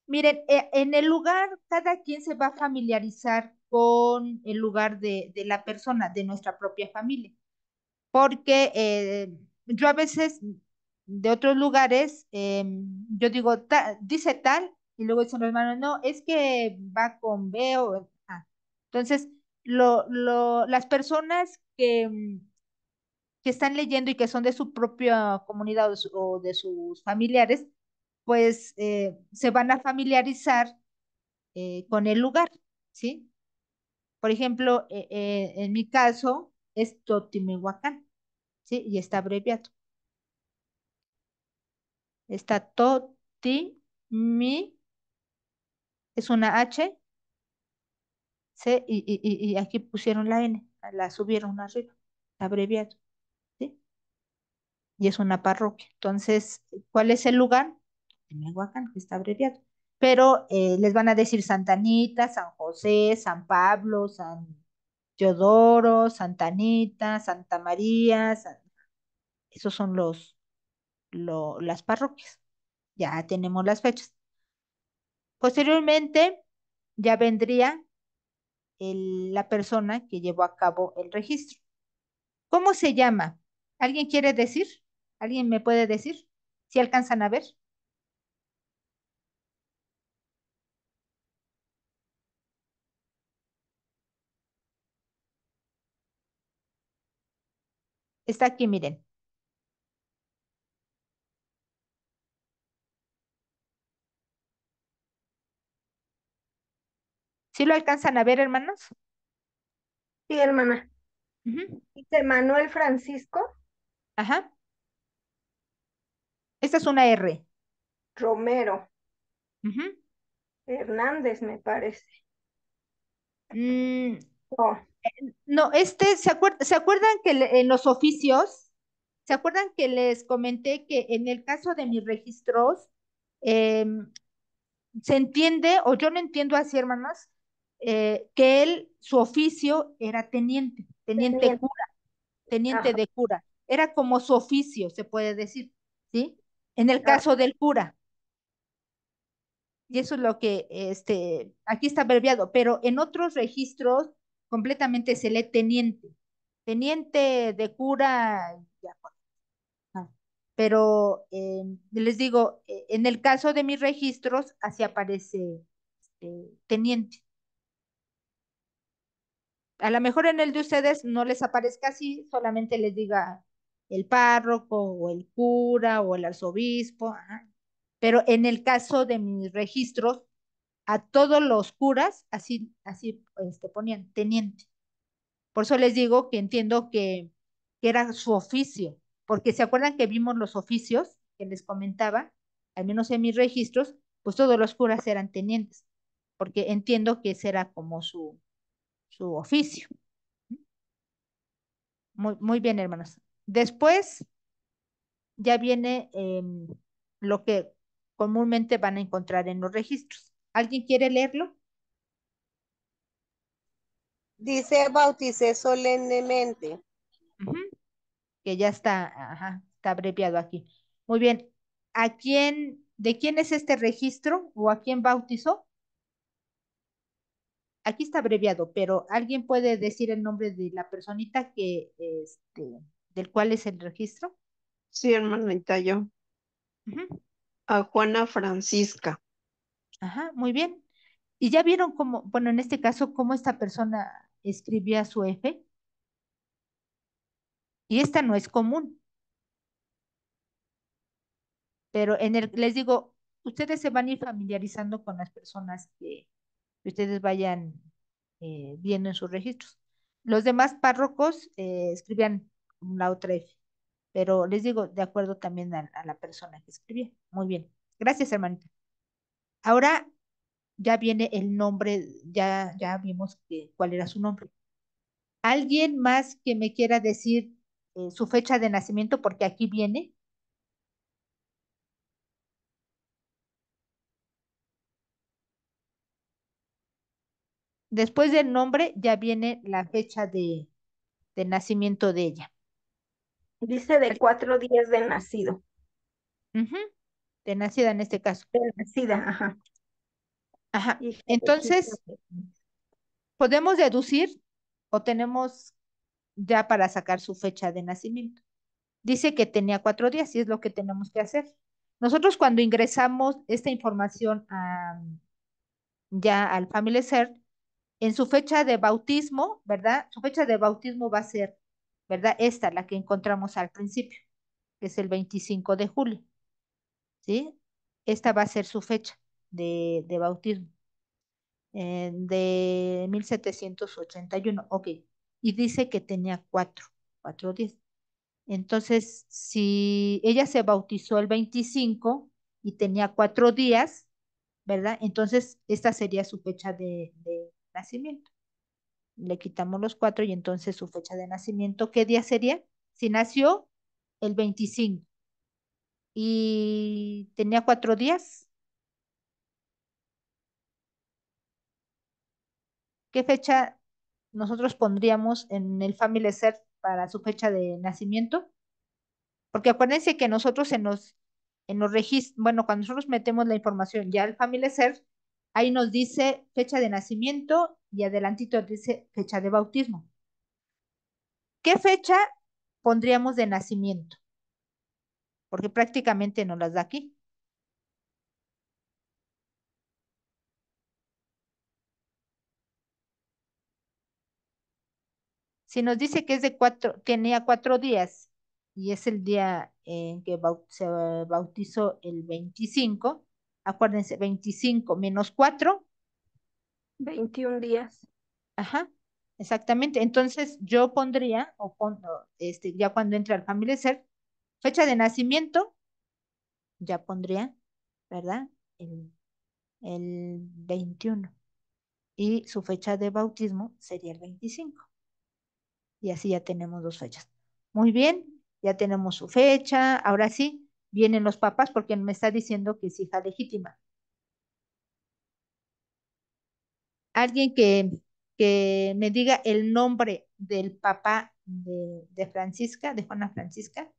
miren, eh, en el lugar cada quien se va a familiarizar con el lugar de, la persona, de nuestra propia familia. Porque eh, yo a veces de otros lugares, eh, yo digo, dice tal, y luego dicen los hermanos, no, es que va con B o Entonces, lo, las personas que, que están leyendo y que son de su propia comunidad o, de sus familiares, pues eh, se van a familiarizar con el lugar, ¿sí? Por ejemplo, eh, eh, en mi caso es Totimehuacán, ¿sí? Y está abreviado. Está Totimi. es una H, ¿sí? Y, y aquí pusieron la N, la subieron arriba, está abreviado, ¿sí? Y es una parroquia. Entonces, ¿cuál es el lugar? Totimehuacán, que está abreviado pero eh, les van a decir Santanita, San José, San Pablo, San Teodoro, Santanita, Santa María, esas esos son los, las parroquias. Ya tenemos las fechas. Posteriormente, ya vendría la persona que llevó a cabo el registro. ¿Cómo se llama? ¿Alguien quiere decir? ¿Alguien me puede decir? ¿Si alcanzan a ver? Está aquí, miren. ¿Sí lo alcanzan a ver, hermanos? Sí, hermana. Dice Manuel Francisco. Ajá. Esta es una R. Romero. Hernández, me parece. Mm. No, este, ¿se, acuerdan que en los oficios, ¿se acuerdan que les comenté que en el caso de mis registros, em, se entiende, o yo no entiendo así, hermanas, eh, que él, su oficio era teniente, teniente, cura, teniente de cura. Era como su oficio, se puede decir, ¿sí? En el caso del cura. Y eso es lo que, este, aquí está abreviado, pero en otros registros completamente se lee teniente, teniente de cura, ya, ah, pero les digo, e, en el caso de mis registros, así aparece este, teniente. A lo mejor en el de ustedes no les aparezca así, solamente les diga el párroco o el cura o el arzobispo, pero en el caso de mis registros a todos los curas, así, así este, ponían teniente. Por eso les digo que entiendo que, era su oficio, porque se acuerdan que vimos los oficios que les comentaba, al menos en mis registros, pues todos los curas eran tenientes, porque entiendo que ese era como su, su oficio. Muy, bien, hermanos. Después ya viene em, lo que comúnmente van a encontrar en los registros. ¿Alguien quiere leerlo? Dice bauticé solemnemente. Que ya está, ajá, está abreviado aquí. Muy bien. ¿A quién, de quién es este registro o a quién bautizó? Aquí está abreviado, pero alguien puede decir el nombre de la personita que, este, del cual es el registro. Sí, hermanita, yo. A Juana Francisca. Ajá, muy bien. ¿Y ya vieron cómo, bueno, en este caso, cómo esta persona escribía su F? Y esta no es común. Pero en el, les digo, ustedes se van a ir familiarizando con las personas que, ustedes vayan eh, viendo en sus registros. Los demás párrocos eh, escribían la otra F, pero les digo, de acuerdo también a, a la persona que escribía. Muy bien. Gracias, hermanita. Ahora ya viene el nombre, ya, ya vimos que, cuál era su nombre. ¿Alguien más que me quiera decir eh, su fecha de nacimiento? Porque aquí viene. Después del nombre ya viene la fecha de, nacimiento de ella. Dice de cuatro días de nacido de nacida en este caso. De nacida, ajá. Ajá. Este, Entonces, ¿podemos deducir o tenemos ya para sacar su fecha de nacimiento? Dice que tenía cuatro días y es lo que tenemos que hacer. Nosotros cuando ingresamos esta información ya al Family Cert, en su fecha de bautismo, ¿verdad? Su fecha de bautismo va a ser, ¿verdad? Esta, la que encontramos al principio, que es el 25 de julio. ¿sí? Esta va a ser su fecha de, de bautismo, eh, de 1781, ok. Y dice que tenía cuatro, cuatro días. Entonces, si ella se bautizó el 25 y tenía cuatro días, ¿verdad? Entonces, esta sería su fecha de, de nacimiento. Le quitamos los cuatro y entonces su fecha de nacimiento, ¿qué día sería? Si nació el 25, y tenía cuatro días. ¿Qué fecha nosotros pondríamos en el Family Cert para su fecha de nacimiento? Porque acuérdense que nosotros en los, en los registros, bueno, cuando nosotros metemos la información ya al Family Cert, ahí nos dice fecha de nacimiento y adelantito dice fecha de bautismo. ¿Qué fecha pondríamos de nacimiento? porque prácticamente no las da aquí. Si nos dice que es de cuatro, tenía cuatro días y es el día en que se bautizó el 25, acuérdense, 25 menos cuatro. 21 días. Ajá, exactamente. Entonces yo pondría, o pondría este, ya cuando entre al familia Fecha de nacimiento, ya pondría, ¿verdad? El, 21. Y su fecha de bautismo sería el 25. Y así ya tenemos dos fechas. Muy bien, ya tenemos su fecha. Ahora sí, vienen los papás porque me está diciendo que es hija legítima. Alguien que, que me diga el nombre del papá de, de Francisca, de Juana Francisca.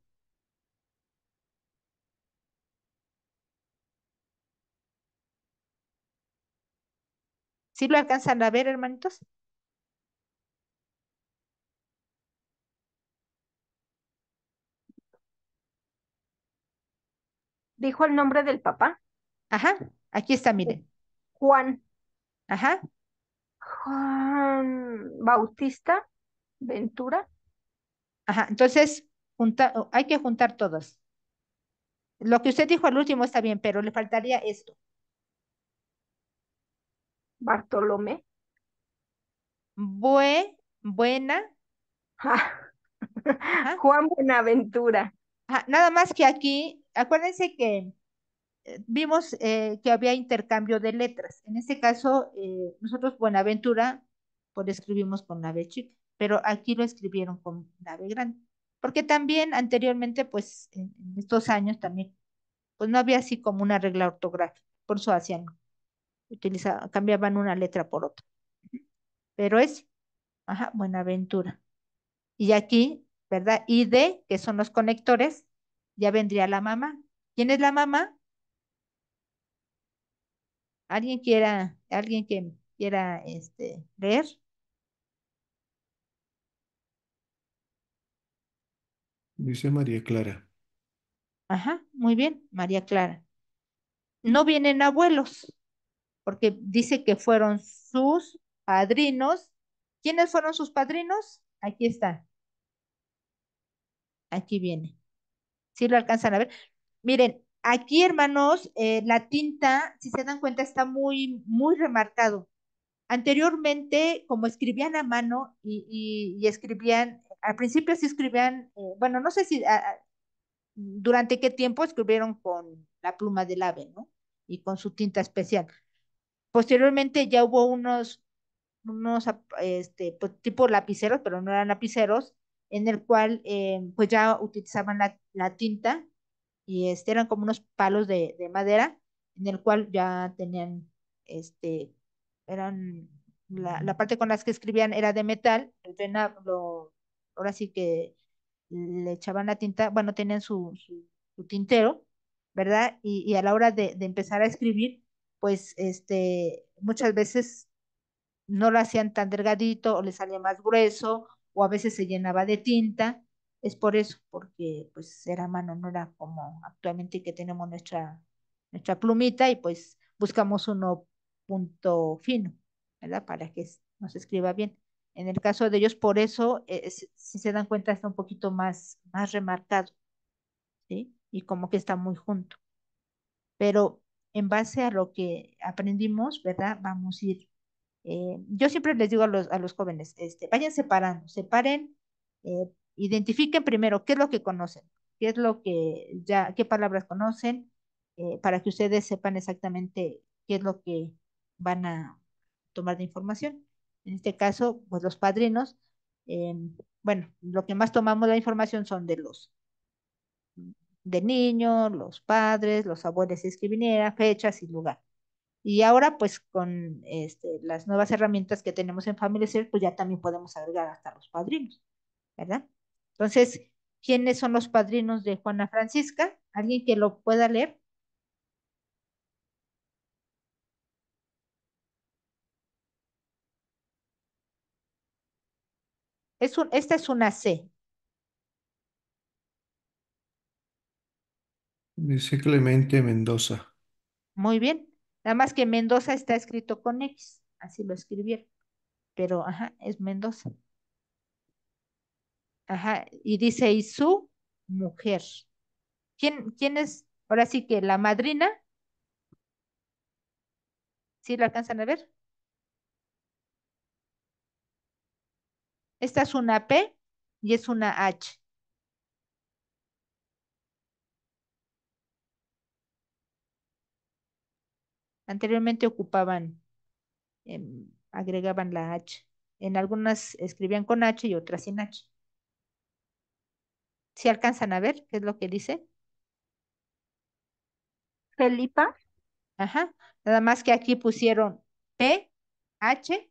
¿Sí lo alcanzan a ver, hermanitos? Dijo el nombre del papá. Ajá, aquí está, miren. Juan. Ajá. Juan Bautista Ventura. Ajá, entonces oh, hay que juntar todos. Lo que usted dijo al último está bien, pero le faltaría esto. Bartolomé. Bue, buena. Juan Buenaventura. Nada más que aquí, acuérdense que eh, vimos eh, que había intercambio de letras. En este caso, eh, nosotros Buenaventura pues escribimos con la B chica, pero aquí lo escribieron con la B grande. Porque también anteriormente, pues en estos años también, pues no había así como una regla ortográfica, por eso hacían cambiaban una letra por otra. Pero es, ajá, Buenaventura. Y aquí, ¿verdad? Y de, que son los conectores, ya vendría la mamá. ¿Quién es la mamá? ¿Alguien quiera, alguien que quiera este, leer? Dice María Clara. Ajá, muy bien, María Clara. No vienen abuelos porque dice que fueron sus padrinos. ¿Quiénes fueron sus padrinos? Aquí está. Aquí viene. Si lo alcanzan a ver? Miren, aquí, hermanos, eh, la tinta, si se dan cuenta, está muy, muy remarcado. Anteriormente, como escribían a mano y, escribían, al principio sí escribían, eh, bueno, no sé si durante qué tiempo escribieron con la pluma del ave, ¿no? Y con su tinta especial. Posteriormente ya hubo unos, unos este, pues, tipo lapiceros, pero no eran lapiceros, en el cual eh, pues ya utilizaban la, tinta y este, eran como unos palos de, madera, en el cual ya tenían, este, eran, la, parte con las que escribían era de metal, ahora sí que le echaban la tinta, bueno, tenían su, su, tintero, ¿verdad? Y, a la hora de, de empezar a escribir, pues este, muchas veces no lo hacían tan delgadito o le salía más grueso o a veces se llenaba de tinta. Es por eso, porque pues era mano, no era como actualmente que tenemos nuestra, nuestra plumita y pues buscamos uno punto fino, ¿verdad? Para que nos escriba bien. En el caso de ellos, por eso, eh, si se dan cuenta, está un poquito más, más remarcado, ¿sí? Y como que está muy junto. Pero en base a lo que aprendimos, ¿verdad? Vamos a ir. Eh, yo siempre les digo a los, jóvenes, este, vayan separando, separen, eh, identifiquen primero qué es lo que conocen, qué es lo que ya, qué palabras conocen, eh, para que ustedes sepan exactamente qué es lo que van a tomar de información. En este caso, pues los padrinos, em, bueno, lo que más tomamos la información son de los de niño, los padres, los abuelos si es fechas y lugar. Y ahora, pues con este, las nuevas herramientas que tenemos en Family pues ya también podemos agregar hasta los padrinos, ¿verdad? Entonces, ¿quiénes son los padrinos de Juana Francisca? ¿Alguien que lo pueda leer? Es un, esta es una C, Dice Clemente Mendoza. Muy bien. Nada más que Mendoza está escrito con X, así lo escribieron. Pero, ajá, es Mendoza. Ajá, y dice, y su mujer. ¿Quién, quién es? Ahora sí que la madrina. ¿Sí la alcanzan a ver? Esta es una P y es una H. Anteriormente ocupaban, em, agregaban la H. En algunas escribían con H y otras sin H. ¿Si alcanzan a ver qué es lo que dice? Felipa. Ajá. Nada más que aquí pusieron P, H,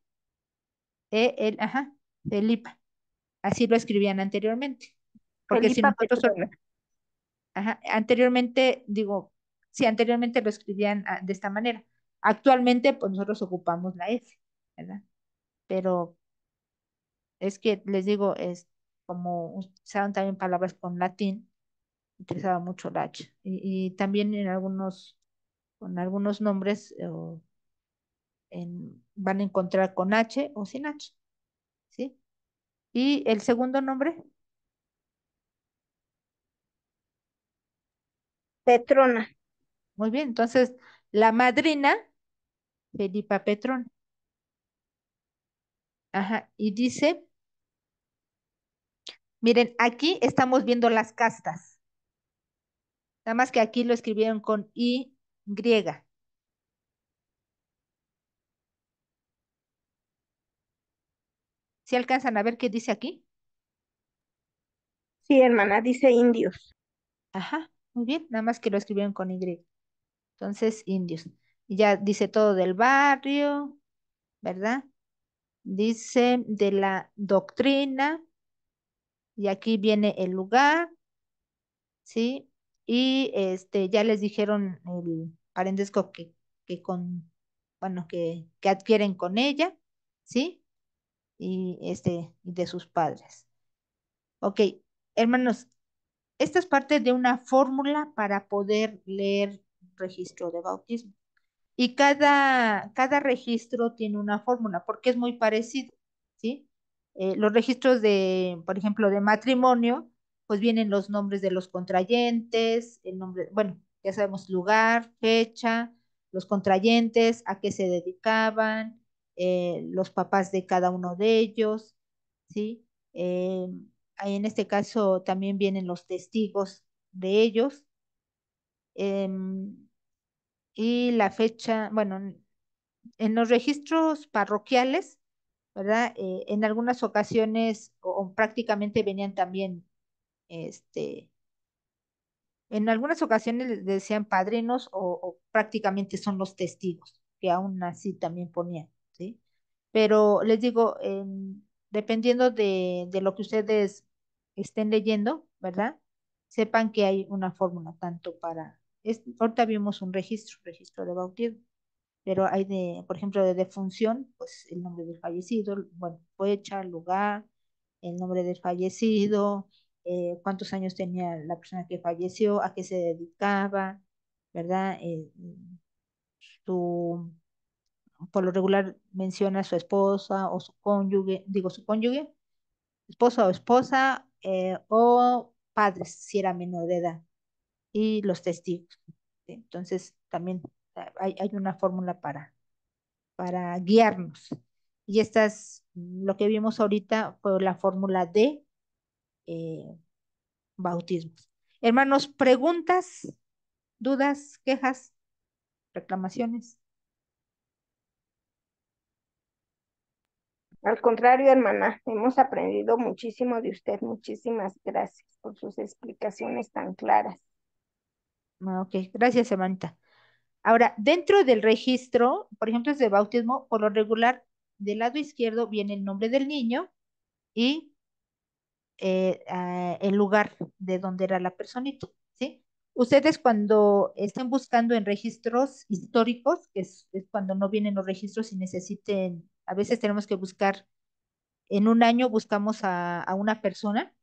E, L, ajá, Felipa. Así lo escribían anteriormente. Porque Felipa Ajá, anteriormente, digo, si anteriormente lo escribían ah, de esta manera. Actualmente, pues nosotros ocupamos la F, ¿verdad? Pero es que les digo, es como usaban también palabras con latín, utilizaba mucho la H. Y, también en algunos, con algunos nombres eh, van a encontrar con H o sin H. ¿Sí? ¿Y el segundo nombre? Petrona. Muy bien, entonces la madrina, Felipa Petrón. Ajá, y dice, miren, aquí estamos viendo las castas. Nada más que aquí lo escribieron con Y griega. ¿Si alcanzan a ver qué dice aquí? Sí, hermana, dice indios. Ajá, muy bien, nada más que lo escribieron con Y. Entonces, indios. Ya dice todo del barrio, ¿verdad? Dice de la doctrina. Y aquí viene el lugar, ¿sí? Y este, ya les dijeron el parentesco que, que con, bueno, que, que adquieren con ella, ¿sí? Y este, de sus padres. Ok, hermanos, esta es parte de una fórmula para poder leer registro de bautismo. Y cada, cada registro tiene una fórmula porque es muy parecido, ¿sí? Eh, los registros de, por ejemplo, de matrimonio, pues vienen los nombres de los contrayentes, el nombre, bueno, ya sabemos lugar, fecha, los contrayentes, a qué se dedicaban, eh, los papás de cada uno de ellos, ¿sí? Eh, en este caso también vienen los testigos de ellos. Em, y la fecha, bueno, en los registros parroquiales, ¿verdad? Eh, en algunas ocasiones o, prácticamente venían también, este, en algunas ocasiones decían padrinos o, prácticamente son los testigos, que aún así también ponían, ¿sí? Pero les digo, dependiendo de lo que ustedes estén leyendo, ¿verdad? Sepan que hay una fórmula tanto para ahorita vimos un registro, registro de bautismo, pero hay de, por ejemplo, de defunción, pues el nombre del fallecido, bueno, fecha, lugar, el nombre del fallecido, eh, cuántos años tenía la persona que falleció, a qué se dedicaba, ¿verdad? Eh, por lo regular menciona su esposa o su cónyuge, digo su cónyuge, esposa o esposa, eh, o padres, si era menor de edad y los testigos. Entonces, también eh, hay, una fórmula para, para guiarnos. Y es lo que vimos ahorita fue la fórmula de eh, bautismos. Hermanos, preguntas, dudas, quejas, reclamaciones. Al contrario, hermana, hemos aprendido muchísimo de usted. Muchísimas gracias por sus explicaciones tan claras. Ah, ok, gracias, hermanita. Ahora, dentro del registro, por ejemplo, es de bautismo, por lo regular, del lado izquierdo viene el nombre del niño y eh, ah, el lugar de donde era la personita, ¿sí? Ustedes cuando estén buscando en registros históricos, que es, cuando no vienen los registros y necesiten, a veces tenemos que buscar, en un año buscamos a, a una persona,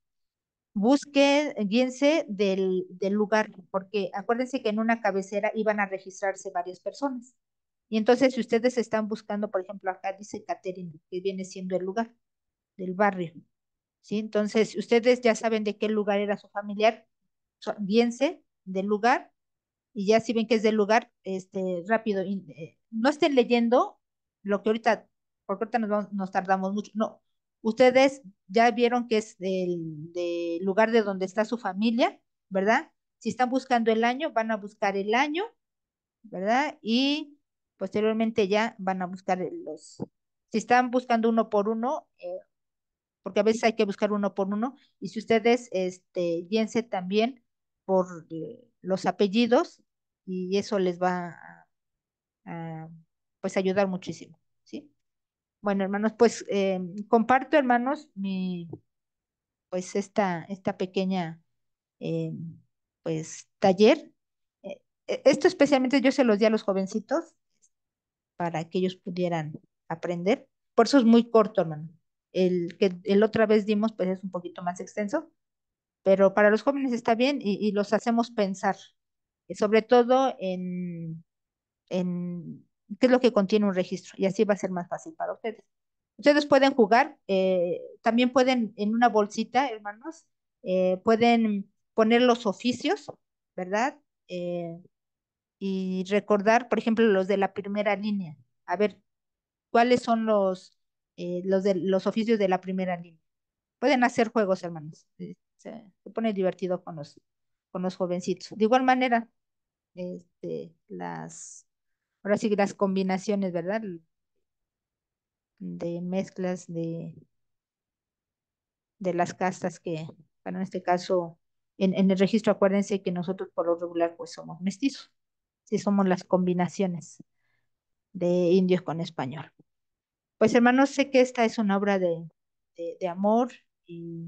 busquen, guíense del, del lugar, porque acuérdense que en una cabecera iban a registrarse varias personas. Y entonces, si ustedes están buscando, por ejemplo, acá dice Caterina, que viene siendo el lugar del barrio. ¿sí? Entonces, ustedes ya saben de qué lugar era su familiar, guíense del lugar, y ya si ven que es del lugar, este, rápido, eh, no estén leyendo lo que ahorita, porque ahorita nos, nos tardamos mucho, no, Ustedes ya vieron que es del, lugar de donde está su familia, ¿verdad? Si están buscando el año, van a buscar el año, ¿verdad? Y posteriormente ya van a buscar los, si están buscando uno por uno, eh, porque a veces hay que buscar uno por uno, y si ustedes este, guíense también por eh, los apellidos, y eso les va a pues ayudar muchísimo. Bueno, hermanos, pues eh, comparto, hermanos, mi, pues esta, esta pequeña, eh, pues, taller. Eh, e, esto especialmente yo se los di a los jovencitos para que ellos pudieran aprender. Por eso es muy corto, hermano. El que el otra vez dimos, pues es un poquito más extenso, pero para los jóvenes está bien y, los hacemos pensar, sobre todo en qué es lo que contiene un registro y así va a ser más fácil para ustedes. Ustedes pueden jugar, eh, también pueden en una bolsita, hermanos, eh, pueden poner los oficios, ¿verdad? Eh, y recordar, por ejemplo, los de la primera línea. A ver, ¿cuáles son los, los, de, los oficios de la primera línea? Pueden hacer juegos, hermanos. Se, se pone divertido con los, con los jovencitos. De igual manera, este, las ahora sí que las combinaciones, ¿verdad? De mezclas de, de las castas que, bueno, en este caso, en, el registro, acuérdense que nosotros por lo regular pues somos mestizos, sí somos las combinaciones de indios con español. Pues hermanos, sé que esta es una obra de, amor y,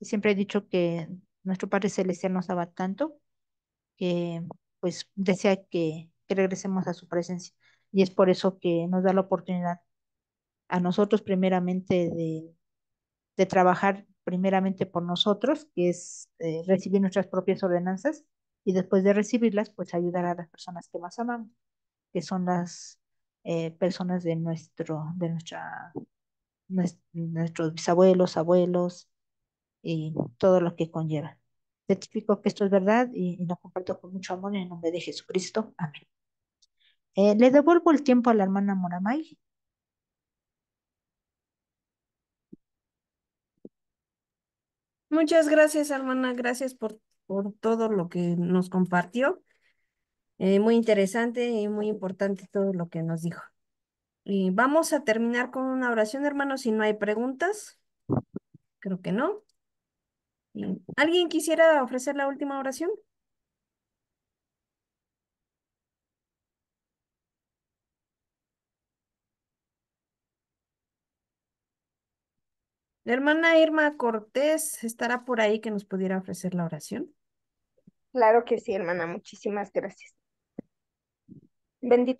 siempre he dicho que nuestro Padre Celestial nos ama tanto que pues desea que que regresemos a su presencia. Y es por eso que nos da la oportunidad a nosotros primeramente de, de trabajar primeramente por nosotros, que es eh, recibir nuestras propias ordenanzas y después de recibirlas, pues ayudar a las personas que más amamos, que son las eh, personas de nuestro, de nuestra, nuestros bisabuelos, abuelos y todo lo que conlleva. Certifico que esto es verdad y, y lo comparto con mucho amor en nombre de Jesucristo. Amén. Eh, ¿Le devuelvo el tiempo a la hermana Moramay? Muchas gracias, hermana. Gracias por, por todo lo que nos compartió. Eh, muy interesante y muy importante todo lo que nos dijo. Y vamos a terminar con una oración, hermano si no hay preguntas. Creo que no. ¿Alguien quisiera ofrecer la última oración? La hermana Irma Cortés estará por ahí que nos pudiera ofrecer la oración. Claro que sí, hermana. Muchísimas gracias. Bendito